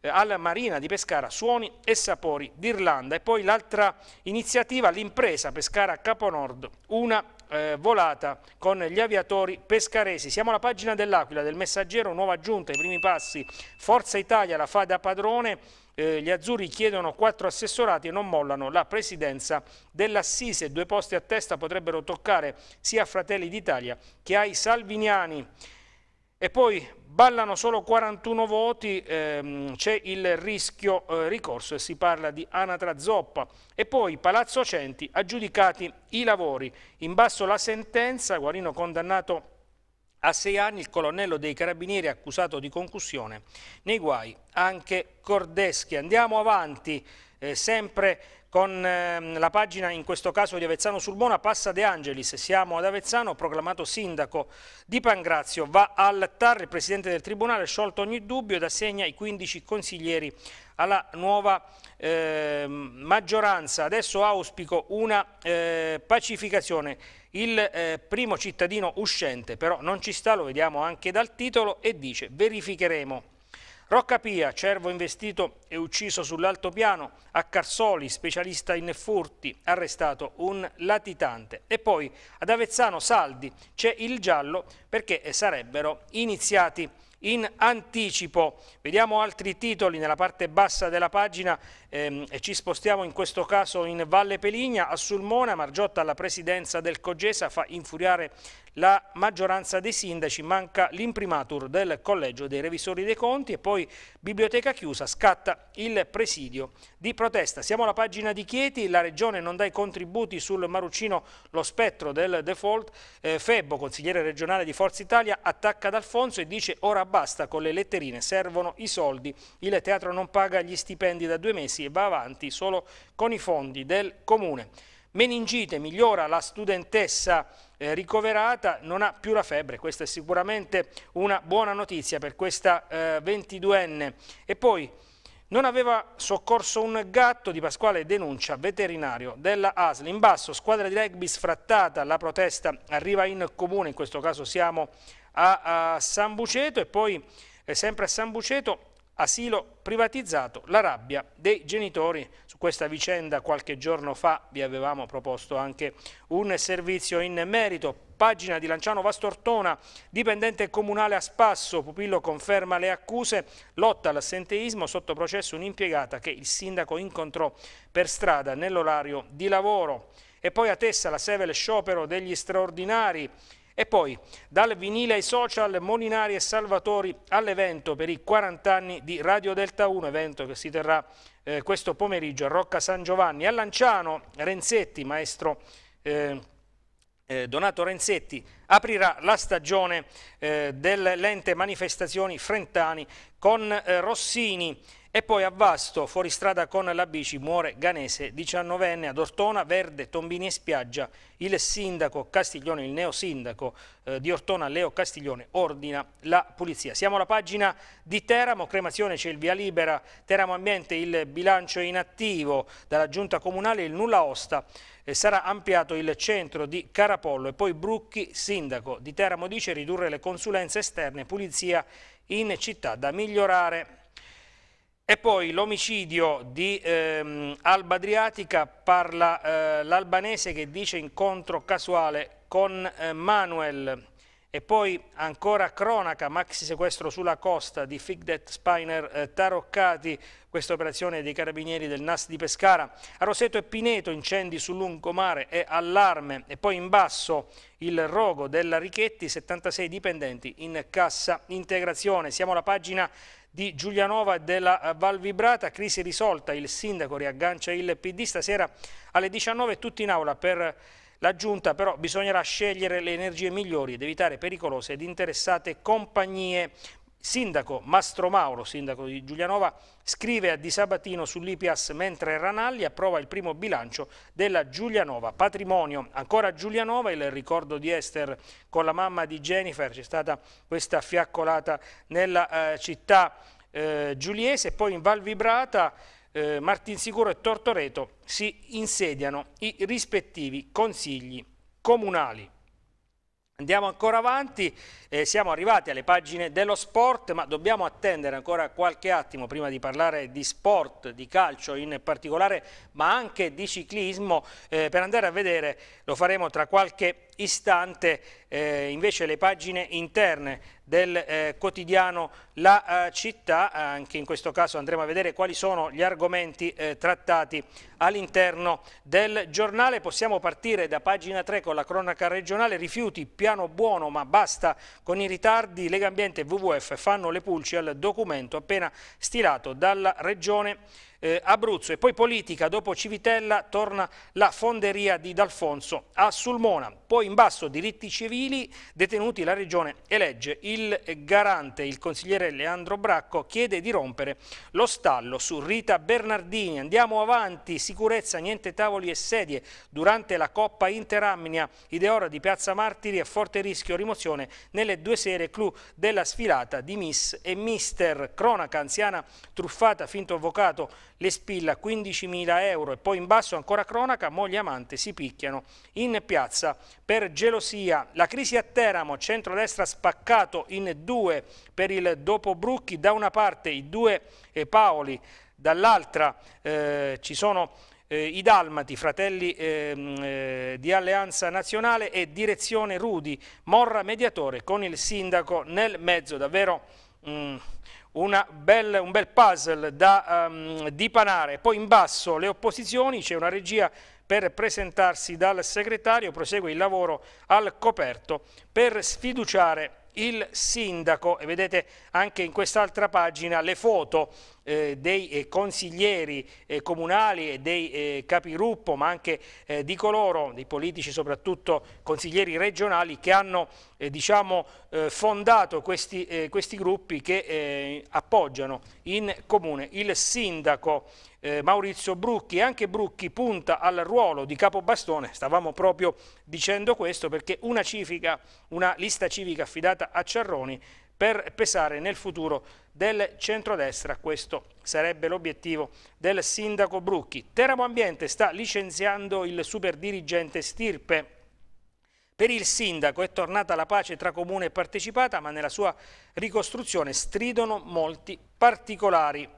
eh, alla Marina di Pescara Suoni e Sapori d'Irlanda e poi l'altra iniziativa l'impresa Pescara Caponord una eh, volata con gli aviatori pescaresi siamo alla pagina dell'Aquila del messaggero nuova giunta i primi passi Forza Italia la fa da padrone eh, gli azzurri chiedono quattro assessorati e non mollano la presidenza dell'Assise. Due posti a testa potrebbero toccare sia a Fratelli d'Italia che ai Salviniani. E poi ballano solo 41 voti, ehm, c'è il rischio eh, ricorso e si parla di Anatra Zoppa. E poi Palazzo Centi, aggiudicati i lavori. In basso la sentenza, Guarino condannato a sei anni il colonnello dei carabinieri accusato di concussione. Nei guai anche Cordeschi. Andiamo avanti, eh, sempre con eh, la pagina in questo caso di Avezzano Sulmona passa De Angelis, siamo ad Avezzano, proclamato sindaco di Pangrazio, va al TAR, il presidente del tribunale, sciolto ogni dubbio ed assegna i 15 consiglieri alla nuova eh, maggioranza. Adesso auspico una eh, pacificazione. Il eh, primo cittadino uscente però non ci sta, lo vediamo anche dal titolo, e dice verificheremo. Rocca Pia, cervo investito e ucciso sull'altopiano, a Carsoli, specialista in furti, arrestato un latitante. E poi ad Avezzano Saldi c'è il giallo perché eh, sarebbero iniziati in anticipo. Vediamo altri titoli nella parte bassa della pagina ehm, e ci spostiamo in questo caso in Valle Peligna, a Sulmona, Margiotta alla presidenza del Cogesa fa infuriare la maggioranza dei sindaci, manca l'imprimatur del collegio dei revisori dei conti e poi biblioteca chiusa, scatta il presidio di protesta. Siamo alla pagina di Chieti, la regione non dà i contributi sul Marucino, lo spettro del default, eh, Febbo, consigliere regionale di Forza Italia, attacca D'Alfonso e dice ora basta con le letterine, servono i soldi, il teatro non paga gli stipendi da due mesi, Maxi e va avanti solo con i fondi del Comune. Meningite, migliora la studentessa eh, ricoverata, non ha più la febbre, questa è sicuramente una buona notizia per questa eh, 22enne. E poi non aveva soccorso un gatto di Pasquale denuncia veterinario della ASL. In basso, squadra di rugby sfrattata, la protesta arriva in comune, in questo caso siamo a, a San Buceto e poi eh, sempre a San Buceto asilo privatizzato, la rabbia dei genitori. Su questa vicenda qualche giorno fa vi avevamo proposto anche un servizio in merito. Pagina di Lanciano Vastortona, dipendente comunale a Spasso, Pupillo conferma le accuse, lotta all'assenteismo, sotto processo un'impiegata che il sindaco incontrò per strada nell'orario di lavoro. E poi a Tessa la Sevel sciopero degli straordinari, e poi, dal vinile ai social, Molinari e Salvatori all'evento per i 40 anni di Radio Delta 1, evento che si terrà eh, questo pomeriggio a Rocca San Giovanni. A Lanciano, Renzetti, maestro... Eh, eh Donato Renzetti aprirà la stagione eh, dell'ente manifestazioni Frentani con eh, Rossini e poi a Vasto, fuoristrada con la bici, muore Ganese, 19enne, ad Ortona, Verde, Tombini e Spiaggia. Il sindaco Castiglione, il neosindaco eh, di Ortona, Leo Castiglione, ordina la pulizia. Siamo alla pagina di Teramo, cremazione c'è il via libera, Teramo Ambiente, il bilancio inattivo dalla giunta comunale, il nulla osta eh, sarà ampliato il centro di Carapollo e poi Brucchi, sindaco di Teramo, dice ridurre le consulenze esterne, pulizia in città da migliorare. E poi l'omicidio di ehm, Alba Adriatica, parla eh, l'albanese che dice incontro casuale con eh, Manuel. E poi ancora cronaca, maxi sequestro sulla costa di Figdet Spiner eh, Taroccati, questa operazione dei carabinieri del NAS di Pescara. A Roseto e Pineto incendi sul lungomare e allarme. E poi in basso il rogo della Richetti, 76 dipendenti in cassa integrazione. Siamo alla pagina di Giulianova e della eh, Val Vibrata, crisi risolta, il sindaco riaggancia il PD stasera alle 19 tutti in aula per la giunta, però bisognerà scegliere le energie migliori ed evitare pericolose ed interessate compagnie. Sindaco Mastro Mauro, sindaco di Giulianova, scrive a Di Sabatino sull'IPIAS mentre Ranalli approva il primo bilancio della Giulianova. Patrimonio, ancora Giulianova, il ricordo di Esther con la mamma di Jennifer, c'è stata questa fiaccolata nella eh, città eh, giuliese, poi in Val Vibrata eh, Martinsicuro e Tortoreto si insediano i rispettivi consigli comunali. Andiamo ancora avanti, eh, siamo arrivati alle pagine dello sport, ma dobbiamo attendere ancora qualche attimo prima di parlare di sport, di calcio in particolare, ma anche di ciclismo, eh, per andare a vedere, lo faremo tra qualche istante eh, invece le pagine interne del eh, quotidiano La eh, Città, eh, anche in questo caso andremo a vedere quali sono gli argomenti eh, trattati all'interno del giornale. Possiamo partire da pagina 3 con la cronaca regionale, rifiuti, piano buono ma basta con i ritardi, Legambiente e WWF fanno le pulci al documento appena stilato dalla Regione eh, Abruzzo e poi politica, dopo Civitella torna la fonderia di D'Alfonso a Sulmona, poi in basso diritti civili, detenuti la regione elegge il garante, il consigliere Leandro Bracco chiede di rompere lo stallo su Rita Bernardini, andiamo avanti, sicurezza, niente tavoli e sedie, durante la Coppa Interamnia, ideora di Piazza Martiri a forte rischio rimozione nelle due sere clou della sfilata di Miss e Mister, cronaca anziana truffata, finto avvocato le spilla 15.000 euro e poi in basso ancora cronaca, moglie e amante si picchiano in piazza per gelosia. La crisi a Teramo, centrodestra spaccato in due per il dopo Brucchi, da una parte i due eh, Paoli, dall'altra eh, ci sono eh, i Dalmati, fratelli ehm, eh, di Alleanza Nazionale e direzione Rudi, Morra mediatore con il sindaco nel mezzo, davvero... Mh, mm, bel, un bel puzzle da um, dipanare. Poi in basso le opposizioni, c'è una regia per presentarsi dal segretario, prosegue il lavoro al coperto per sfiduciare il sindaco e vedete anche in quest'altra pagina le foto eh, dei eh, consiglieri eh, comunali e dei capigruppo, ma anche di coloro, dei politici soprattutto consiglieri regionali che hanno diciamo, fondato questi, questi, gruppi che appoggiano in comune il sindaco eh, Maurizio Brucchi. Anche Brucchi punta al ruolo di capobastone, stavamo proprio dicendo questo, perché una, civica, una lista civica affidata a Ciarroni per pesare nel futuro del centrodestra. Questo sarebbe l'obiettivo del sindaco Brucchi. Teramo Ambiente sta licenziando il superdirigente Stirpe. Per il sindaco è tornata la pace tra comune e partecipata, ma nella sua ricostruzione stridono molti particolari.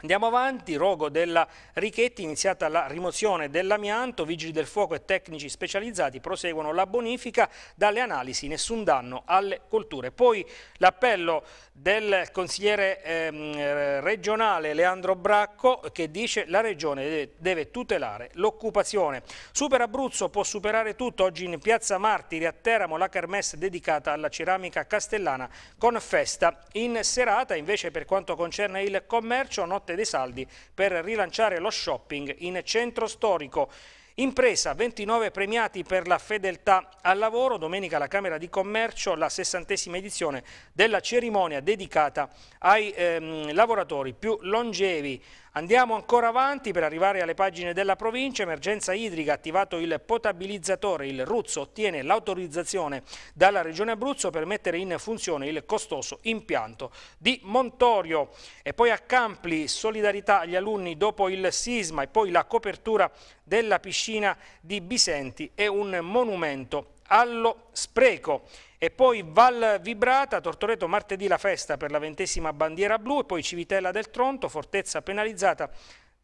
Andiamo avanti, rogo della Richetti, iniziata la rimozione dell'amianto, vigili del fuoco e tecnici specializzati proseguono la bonifica, dalle analisi nessun danno alle colture. Poi l'appello del consigliere ehm, regionale Leandro Bracco che dice la regione deve tutelare l'occupazione. Super Abruzzo può superare tutto, oggi in piazza Martiri a Teramo la kermesse dedicata alla ceramica castellana con festa in serata, invece per quanto concerne il commercio, notte Notte dei Saldi per rilanciare lo shopping in centro storico. Impresa, 29 premiati per la fedeltà al lavoro, domenica la Camera di Commercio la sessantesima edizione della cerimonia dedicata ai ehm, lavoratori più longevi. Andiamo ancora avanti per arrivare alle pagine della provincia, emergenza idrica, attivato il potabilizzatore, il Ruzzo ottiene l'autorizzazione dalla Regione Abruzzo per mettere in funzione il costoso impianto di Montorio. E poi a Campli, solidarietà agli alunni dopo il sisma e poi la copertura della piscina di Bisenti e un monumento allo spreco. E poi Val Vibrata, Tortoreto martedì la festa per la ventesima bandiera blu e poi Civitella del Tronto, fortezza penalizzata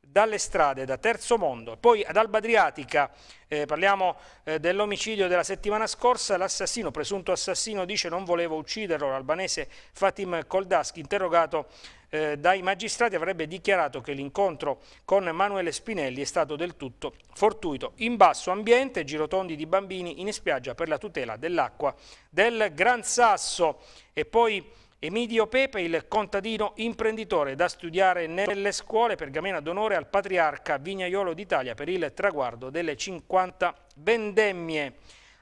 dalle strade, da Terzo Mondo. Poi ad Alba Adriatica eh, parliamo eh, dell'omicidio della settimana scorsa, l'assassino, presunto assassino, dice non volevo ucciderlo, l'albanese Fatim Koldaski, interrogato eh, dai magistrati avrebbe dichiarato che l'incontro con Manuele Spinelli è stato del tutto fortuito. In basso ambiente, girotondi di bambini in spiaggia per la tutela dell'acqua del Gran Sasso e poi... Emidio Pepe, il contadino imprenditore da studiare nelle scuole, pergamena d'onore al patriarca Vignaiolo d'Italia per il traguardo delle 50 vendemmie.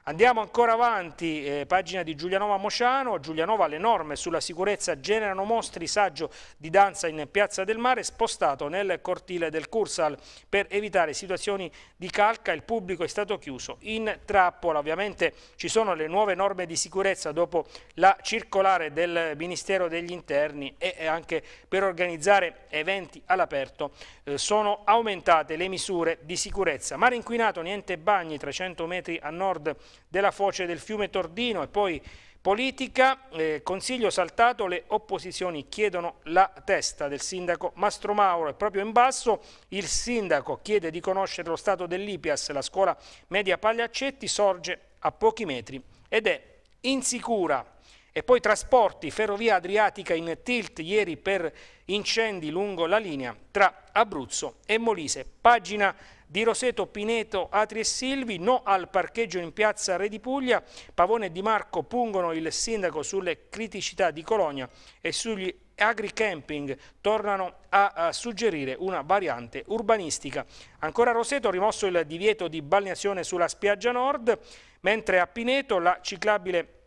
Andiamo ancora avanti, eh, pagina di Giulianova Mociano, Giulianova le norme sulla sicurezza generano mostri, saggio di danza in Piazza del Mare spostato nel cortile del Cursal per evitare situazioni di calca, il pubblico è stato chiuso in trappola, ovviamente ci sono le nuove norme di sicurezza dopo la circolare del Ministero degli Interni e anche per organizzare eventi all'aperto eh, sono aumentate le misure di sicurezza, mare inquinato, niente bagni, 300 metri a nord della foce del fiume Tordino e poi politica, eh, consiglio saltato, le opposizioni chiedono la testa del sindaco Mastro Mauro e proprio in basso il sindaco chiede di conoscere lo stato dell'IPIAS, la scuola media Pagliaccetti sorge a pochi metri ed è insicura. E poi trasporti, ferrovia adriatica in tilt ieri per incendi lungo la linea tra Abruzzo e Molise. Pagina di Roseto, Pineto, Atri e Silvi, no al parcheggio in piazza Re di Puglia, Pavone e Di Marco pungono il sindaco sulle criticità di Colonia e sugli agri-camping tornano a, a, suggerire una variante urbanistica. Ancora a Roseto rimosso il divieto di balneazione sulla spiaggia nord, mentre a Pineto la ciclabile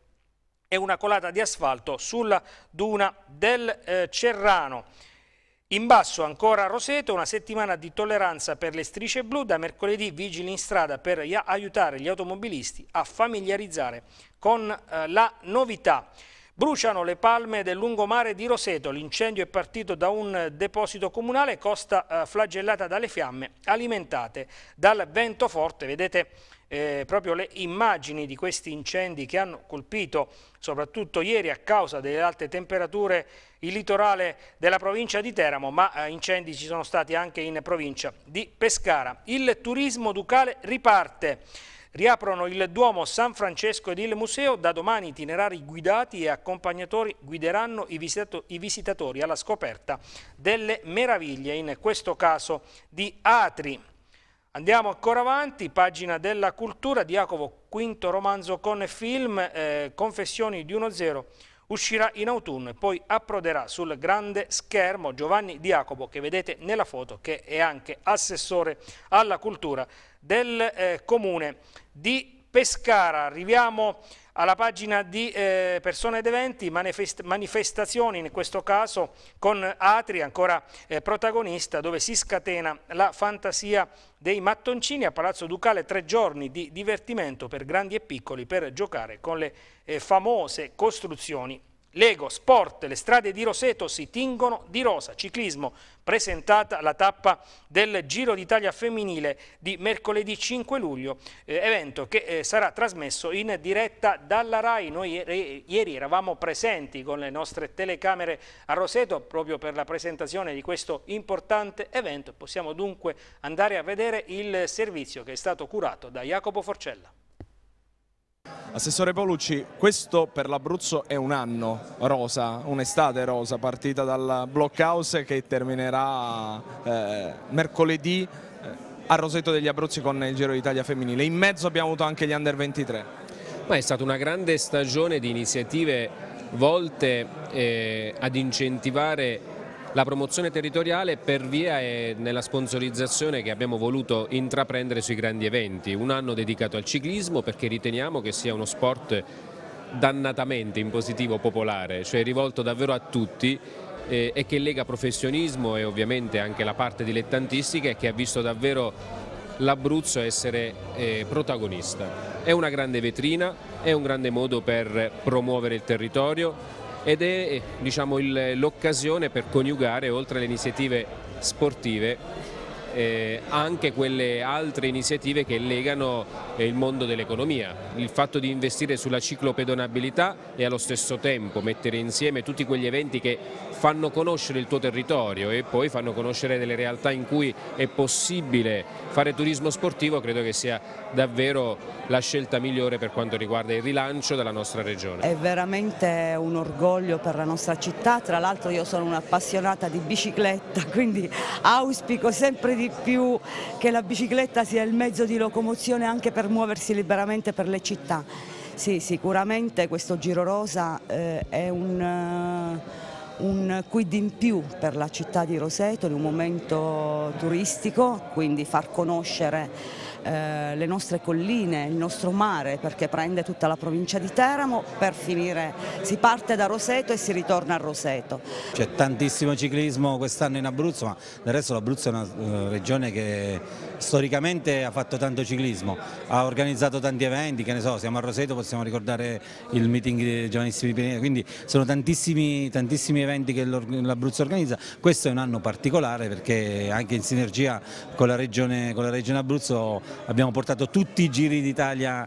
è una colata di asfalto sulla duna del eh, Cerrano. In basso ancora Roseto una settimana di tolleranza per le strisce blu, da mercoledì vigili in strada per aiutare gli automobilisti a familiarizzare con eh, la novità. Bruciano le palme del lungomare di Roseto, l'incendio è partito da un deposito comunale, costa eh, flagellata dalle fiamme alimentate dal vento forte, vedete eh, proprio le immagini di questi incendi che hanno colpito soprattutto ieri a causa delle alte temperature il litorale della provincia di Teramo, ma eh, incendi ci sono stati anche in provincia di Pescara. Il turismo ducale riparte. Riaprono il Duomo San Francesco ed il museo, da domani itinerari guidati e accompagnatori guideranno i, visitato i visitatori alla scoperta delle meraviglie, in questo caso di Atri. Andiamo ancora avanti, pagina della cultura, Jacopo, quinto romanzo con film, eh, Confessioni di uno zero Uscirà in autunno e poi approderà sul grande schermo Giovanni Di Jacopo che vedete nella foto che è anche assessore alla cultura del eh, comune di Pescara. Arriviamo alla pagina di eh, persone ed eventi, manifest manifestazioni in questo caso con Atri, ancora eh, protagonista, dove si scatena la fantasia dei mattoncini a Palazzo Ducale, tre giorni di divertimento per grandi e piccoli per giocare con le eh, famose costruzioni Lego, Sport, le strade di Roseto si tingono di rosa, ciclismo, presentata la tappa del Giro d'Italia femminile di mercoledì 5 luglio, eh, evento che eh, sarà trasmesso in diretta dalla RAI. Noi ieri eravamo presenti con le nostre telecamere a Roseto proprio per la presentazione di questo importante evento, possiamo dunque andare a vedere il servizio che è stato curato da Jacopo Forcella. Assessore Paolucci, questo per l'Abruzzo è un anno rosa, un'estate rosa, partita dal blockhouse che terminerà eh, mercoledì eh, a Roseto degli Abruzzi con il Giro d'Italia femminile. In mezzo abbiamo avuto anche gli Under 23. Ma è stata una grande stagione di iniziative volte eh, ad incentivare la promozione territoriale per via è nella sponsorizzazione che abbiamo voluto intraprendere sui grandi eventi. Un anno dedicato al ciclismo perché riteniamo che sia uno sport dannatamente in positivo popolare, cioè rivolto davvero a tutti eh, e che lega professionismo e ovviamente anche la parte dilettantistica e che ha visto davvero l'Abruzzo essere eh, protagonista. È una grande vetrina, è un grande modo per promuovere il territorio, ed è eh, diciamo, l'occasione per coniugare oltre alle iniziative sportive eh, anche quelle altre iniziative che legano eh, il mondo dell'economia. Il fatto di investire sulla ciclopedonabilità e allo stesso tempo mettere insieme tutti quegli eventi che fanno conoscere il tuo territorio e poi fanno conoscere delle realtà in cui è possibile fare turismo sportivo, credo che sia davvero la scelta migliore per quanto riguarda il rilancio della nostra regione. È veramente un orgoglio per la nostra città, tra l'altro io sono un'appassionata di bicicletta, quindi auspico sempre di più che la bicicletta sia il mezzo di locomozione anche per muoversi liberamente per le città. Sì, sicuramente questo Giro Rosa eh, è un... Eh un quid in più per la città di Roseto in un momento turistico, quindi far conoscere eh, le nostre colline, il nostro mare perché prende tutta la provincia di Teramo per finire, si parte da Roseto e si ritorna a Roseto. C'è tantissimo ciclismo quest'anno in Abruzzo ma del resto l'Abruzzo è una eh, regione che storicamente ha fatto tanto ciclismo, ha organizzato tanti eventi, che ne so, siamo a Roseto, possiamo ricordare il meeting dei giovanissimi Pirenei, quindi sono tantissimi, tantissimi eventi che l'Abruzzo organizza, questo è un anno particolare perché anche in sinergia con la regione, con la regione Abruzzo abbiamo portato tutti i giri d'Italia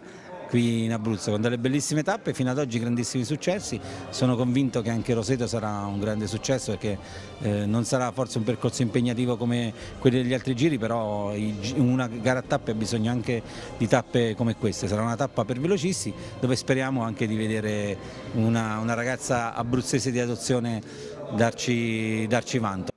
qui in Abruzzo con delle bellissime tappe, fino ad oggi grandissimi successi, sono convinto che anche Roseto sarà un grande successo perché eh, non sarà forse un percorso impegnativo come quelli degli altri giri, però i, una gara a tappe ha bisogno anche di tappe come queste, sarà una tappa per velocisti dove speriamo anche di vedere una, una ragazza abruzzese di adozione darci, darci vanto.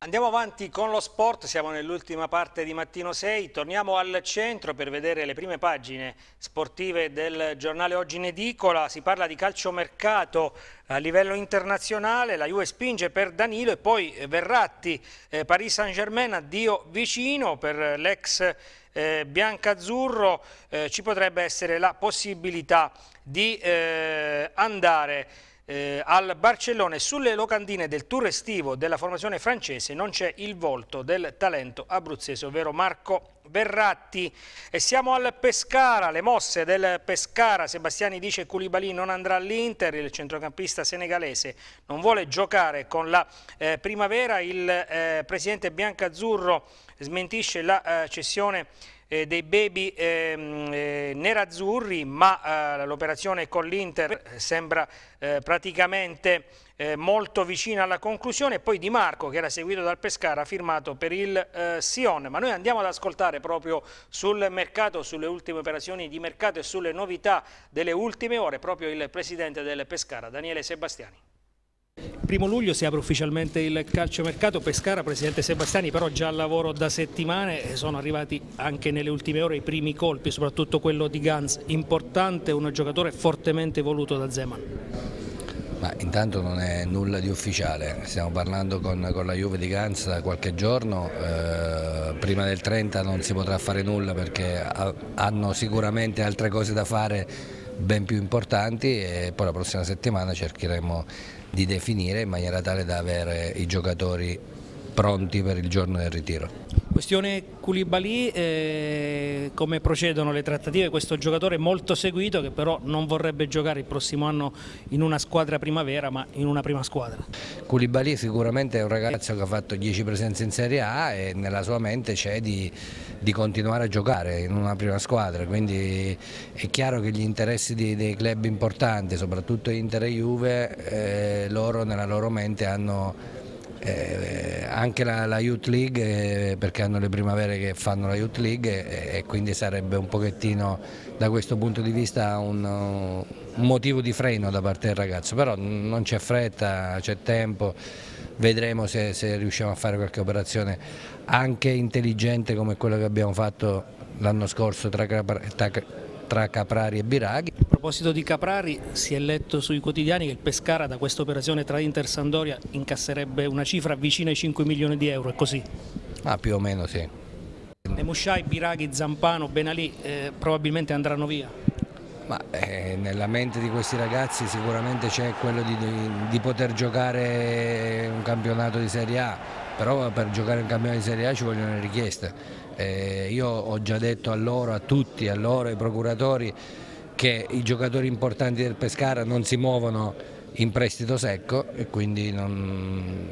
Andiamo avanti con lo sport, siamo nell'ultima parte di Mattino 6, torniamo al centro per vedere le prime pagine sportive del giornale Oggi in Edicola, si parla di calciomercato a livello internazionale, la Juve spinge per Danilo e poi Verratti, eh, Paris Saint Germain addio vicino per l'ex eh, biancazzurro, eh, ci potrebbe essere la possibilità di eh, andare eh, al Barcellona e sulle locandine del tour estivo della formazione francese non c'è il volto del talento abruzzese, ovvero Marco Verratti. E siamo al Pescara, le mosse del Pescara. Sebastiani dice che Culibalì non andrà all'Inter, il centrocampista senegalese non vuole giocare con la eh, primavera. Il eh, presidente Biancazzurro smentisce la eh, cessione eh, dei baby ehm, eh, nerazzurri, ma eh, l'operazione con l'Inter eh, sembra eh, praticamente molto vicina alla conclusione. Poi Di Marco, che era seguito dal Pescara, ha firmato per il Sion. Ma noi andiamo ad ascoltare proprio sul mercato, sulle ultime operazioni di mercato e sulle novità delle ultime ore, proprio il presidente del Pescara, Daniele Sebastiani. Primo luglio si apre ufficialmente il calciomercato, Pescara, Presidente Sebastiani, però già al lavoro da settimane, e sono arrivati anche nelle ultime ore i primi colpi, soprattutto quello di Gans, importante, un giocatore fortemente voluto da Zeman. Ma intanto non è nulla di ufficiale, stiamo parlando con, con la Juve di Gans da qualche giorno, eh, prima del 30 non si potrà fare nulla perché ha, hanno sicuramente altre cose da fare ben più importanti e poi la prossima settimana cercheremo di di definire in maniera tale da avere i giocatori pronti per il giorno del ritiro. Questione Koulibaly, eh, come procedono le trattative? Questo giocatore molto seguito che però non vorrebbe giocare il prossimo anno in una squadra primavera ma in una prima squadra. Koulibaly sicuramente è un ragazzo che ha fatto 10 presenze in Serie A e nella sua mente c'è di, di, continuare a giocare in una prima squadra, quindi è chiaro che gli interessi dei, dei club importanti, soprattutto Inter e Juve, eh, loro nella loro mente hanno eh, anche la, la, Youth League eh, perché hanno le primavere che fanno la Youth League e, eh, e quindi sarebbe un pochettino da questo punto di vista un, un motivo di freno da parte del ragazzo, però non c'è fretta, c'è tempo, vedremo se, se riusciamo a fare qualche operazione anche intelligente come quella che abbiamo fatto l'anno scorso tra, tra tra Caprari e Biraghi. A proposito di Caprari si è letto sui quotidiani che il Pescara da questa operazione tra Inter e Sandoria incasserebbe una cifra vicina ai 5 milioni di euro, è così? Ah, più o meno sì. Nemusciai, Biraghi, Zampano, Benalì eh, probabilmente andranno via? Ma, eh, nella mente di questi ragazzi sicuramente c'è quello di, di, di poter giocare un campionato di Serie A, però per giocare un campionato di Serie A ci vogliono le richieste eh, io ho già detto a loro, a tutti, a loro, ai procuratori, che i giocatori importanti del Pescara non si muovono in prestito secco e quindi non...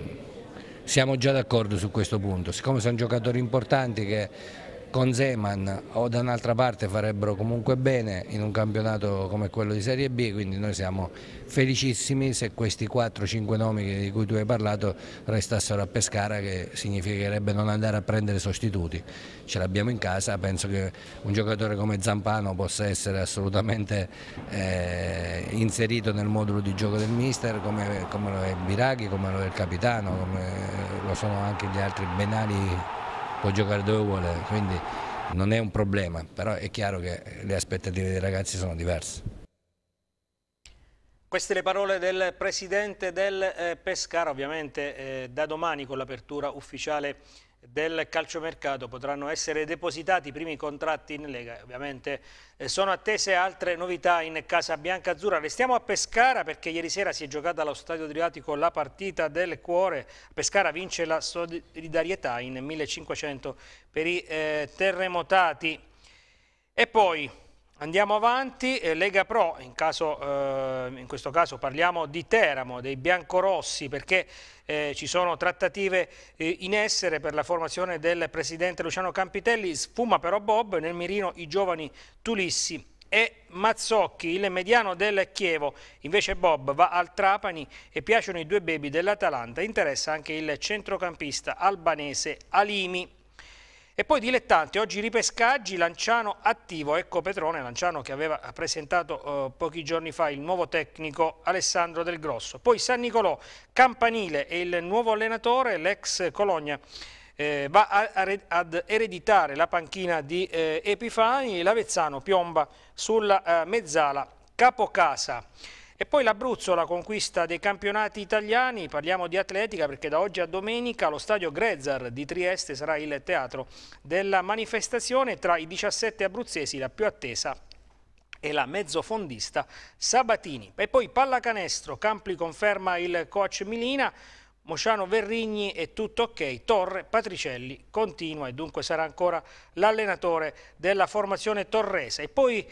siamo già d'accordo su questo punto. Siccome sono giocatori importanti che con Zeman o da un'altra parte farebbero comunque bene in un campionato come quello di Serie B, quindi noi siamo felicissimi se questi 4-5 nomi di cui tu hai parlato restassero a Pescara che significherebbe non andare a prendere sostituti. Ce l'abbiamo in casa, penso che un giocatore come Zampano possa essere assolutamente eh, inserito nel modulo di gioco del mister come, come lo è Biraghi, come lo è il capitano, come lo sono anche gli altri Benali può giocare dove vuole, quindi non è un problema, però è chiaro che le aspettative dei ragazzi sono diverse. Queste le parole del presidente del eh, Pescara, ovviamente eh, da domani con l'apertura ufficiale del calciomercato potranno essere depositati i primi contratti in Lega. Ovviamente eh, sono attese altre novità in Casa Bianca Azzurra. Restiamo a Pescara perché ieri sera si è giocata allo Stadio Adriatico la partita del cuore. Pescara vince la solidarietà in 1500 per i eh, terremotati. E poi Andiamo avanti, eh, Lega Pro, in, caso, eh, in, questo caso parliamo di Teramo, dei biancorossi, perché eh, ci sono trattative eh, in essere per la formazione del presidente Luciano Campitelli, sfuma però Bob, nel mirino i giovani Tulissi e Mazzocchi, il mediano del Chievo, invece Bob va al Trapani e piacciono i due baby dell'Atalanta, interessa anche il centrocampista albanese Alimi. E poi dilettanti, oggi ripescaggi, Lanciano attivo, ecco Petrone, Lanciano che aveva presentato eh, pochi giorni fa il nuovo tecnico Alessandro Del Grosso. Poi San Nicolò, Campanile e il nuovo allenatore, l'ex Cologna. Eh, va a, a, ad ereditare la panchina di eh, Epifani, l'Avezzano piomba sulla eh, mezzala capocasa. E poi l'Abruzzo, la conquista dei campionati italiani, parliamo di atletica perché da oggi a domenica lo stadio Grezzar di Trieste sarà il teatro della manifestazione tra i 17 abruzzesi la più attesa e la mezzofondista Sabatini. E poi pallacanestro, Campli conferma il coach Milina, Mociano Verrigni è tutto ok, Torre Patricelli continua e dunque sarà ancora l'allenatore della formazione torrese. E poi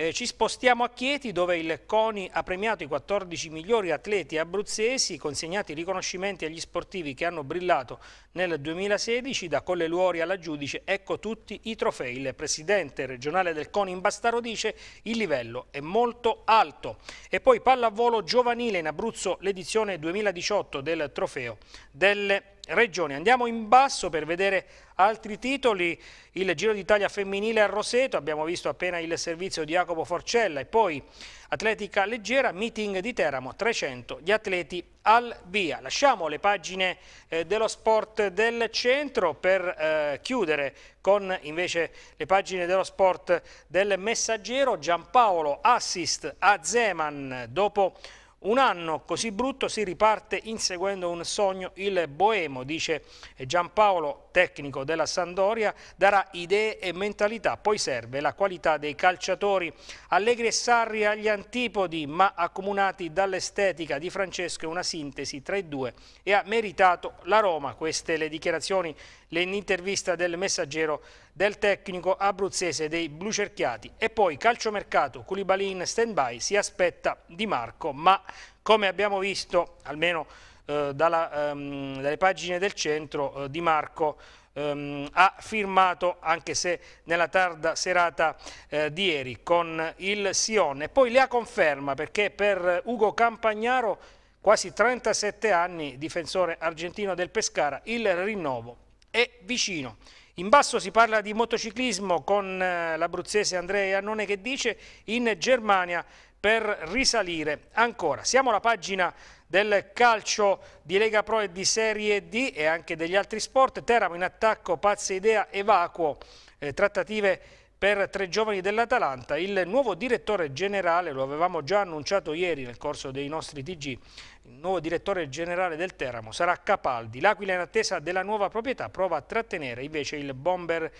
eh, ci spostiamo a Chieti dove il CONI ha premiato i 14 migliori atleti abruzzesi, consegnati riconoscimenti agli sportivi che hanno brillato nel 2016, da Colle Luori alla Giudice, ecco tutti i trofei. Il presidente regionale del CONI in Bastaro dice il livello è molto alto. E poi pallavolo giovanile in Abruzzo l'edizione 2018 del trofeo delle regioni. Andiamo in basso per vedere altri titoli, il Giro d'Italia femminile a Roseto, abbiamo visto appena il servizio di Jacopo Forcella e poi atletica leggera, meeting di Teramo, 300 gli atleti al via. Lasciamo le pagine eh, dello sport del centro per eh, chiudere con invece le pagine dello sport del messaggero, Giampaolo assist a Zeman dopo un anno così brutto si riparte inseguendo un sogno, il boemo, dice Giampaolo, tecnico della Sandoria, darà idee e mentalità, poi serve la qualità dei calciatori. Allegri e Sarri agli antipodi, ma accomunati dall'estetica di Francesco, una sintesi tra i due e ha meritato la Roma. Queste le dichiarazioni l'intervista del messaggero del tecnico abruzzese dei Blucerchiati. E poi calciomercato, Koulibaly in stand-by, si aspetta Di Marco, ma come abbiamo visto, almeno eh, dalla, ehm, dalle pagine del centro, eh, Di Marco ehm, ha firmato, anche se nella tarda serata eh, di ieri, con il Sion. E poi le ha conferma, perché per Ugo Campagnaro quasi 37 anni, difensore argentino del Pescara, il rinnovo è vicino. In basso si parla di motociclismo con eh, l'abruzzese Andrea Annone che dice in Germania per risalire ancora. Siamo alla pagina del calcio di Lega Pro e di Serie D e anche degli altri sport. Teramo in attacco, pazza idea evacuo, vacuo, eh, trattative per tre giovani dell'Atalanta. Il nuovo direttore generale, lo avevamo già annunciato ieri nel corso dei nostri TG, il nuovo direttore generale del Teramo sarà Capaldi. L'Aquila in attesa della nuova proprietà prova a trattenere invece il bomber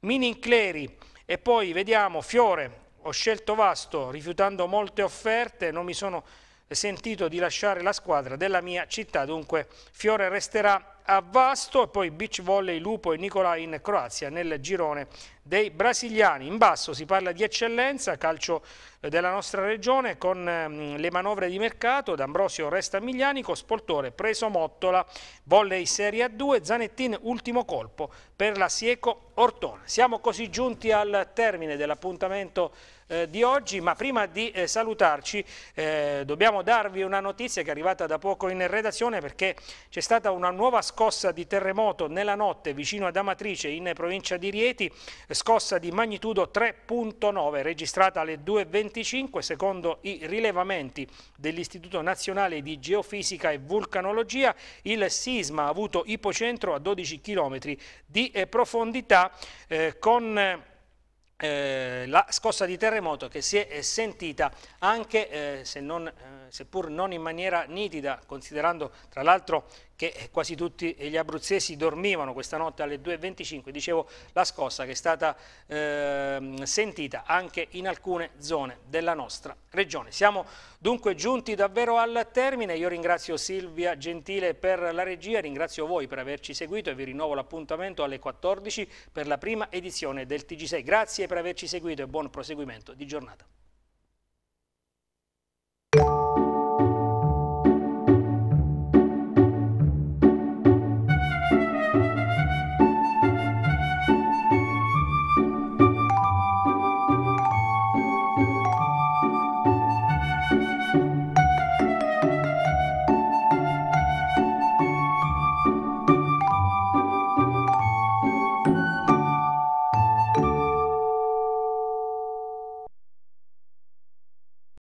Minincleri. E poi vediamo Fiore, ho scelto Vasto rifiutando molte offerte, non mi sono sentito di lasciare la squadra della mia città, dunque Fiore resterà a Vasto e poi beach volley Lupo e Nicola in Croazia nel girone dei brasiliani. In basso si parla di eccellenza, calcio eh, della nostra regione con ehm, le manovre di mercato, D'Ambrosio resta a Miglianico, Spoltore preso Mottola, volley Serie A2, Zanettin ultimo colpo per la Sieco Ortona. Siamo così giunti al termine dell'appuntamento eh, di oggi, ma prima di eh, salutarci eh, dobbiamo darvi una notizia che è arrivata da poco in redazione perché c'è stata una nuova scossa di terremoto nella notte vicino ad Amatrice in provincia di Rieti, scossa di magnitudo 3.9 registrata alle 2.25 secondo i rilevamenti dell'Istituto Nazionale di Geofisica e Vulcanologia, il sisma ha avuto ipocentro a 12 km di eh, profondità eh, con eh, eh, la scossa di terremoto che si è sentita anche eh, se non, eh, seppur non in maniera nitida, considerando tra l'altro che quasi tutti gli abruzzesi dormivano questa notte alle 2.25, dicevo la scossa che è stata eh, sentita anche in alcune zone della nostra regione. Siamo dunque giunti davvero al termine, io ringrazio Silvia Gentile per la regia, ringrazio voi per averci seguito e vi rinnovo l'appuntamento alle 14 per la prima edizione del TG6. Grazie per averci seguito e buon proseguimento di giornata.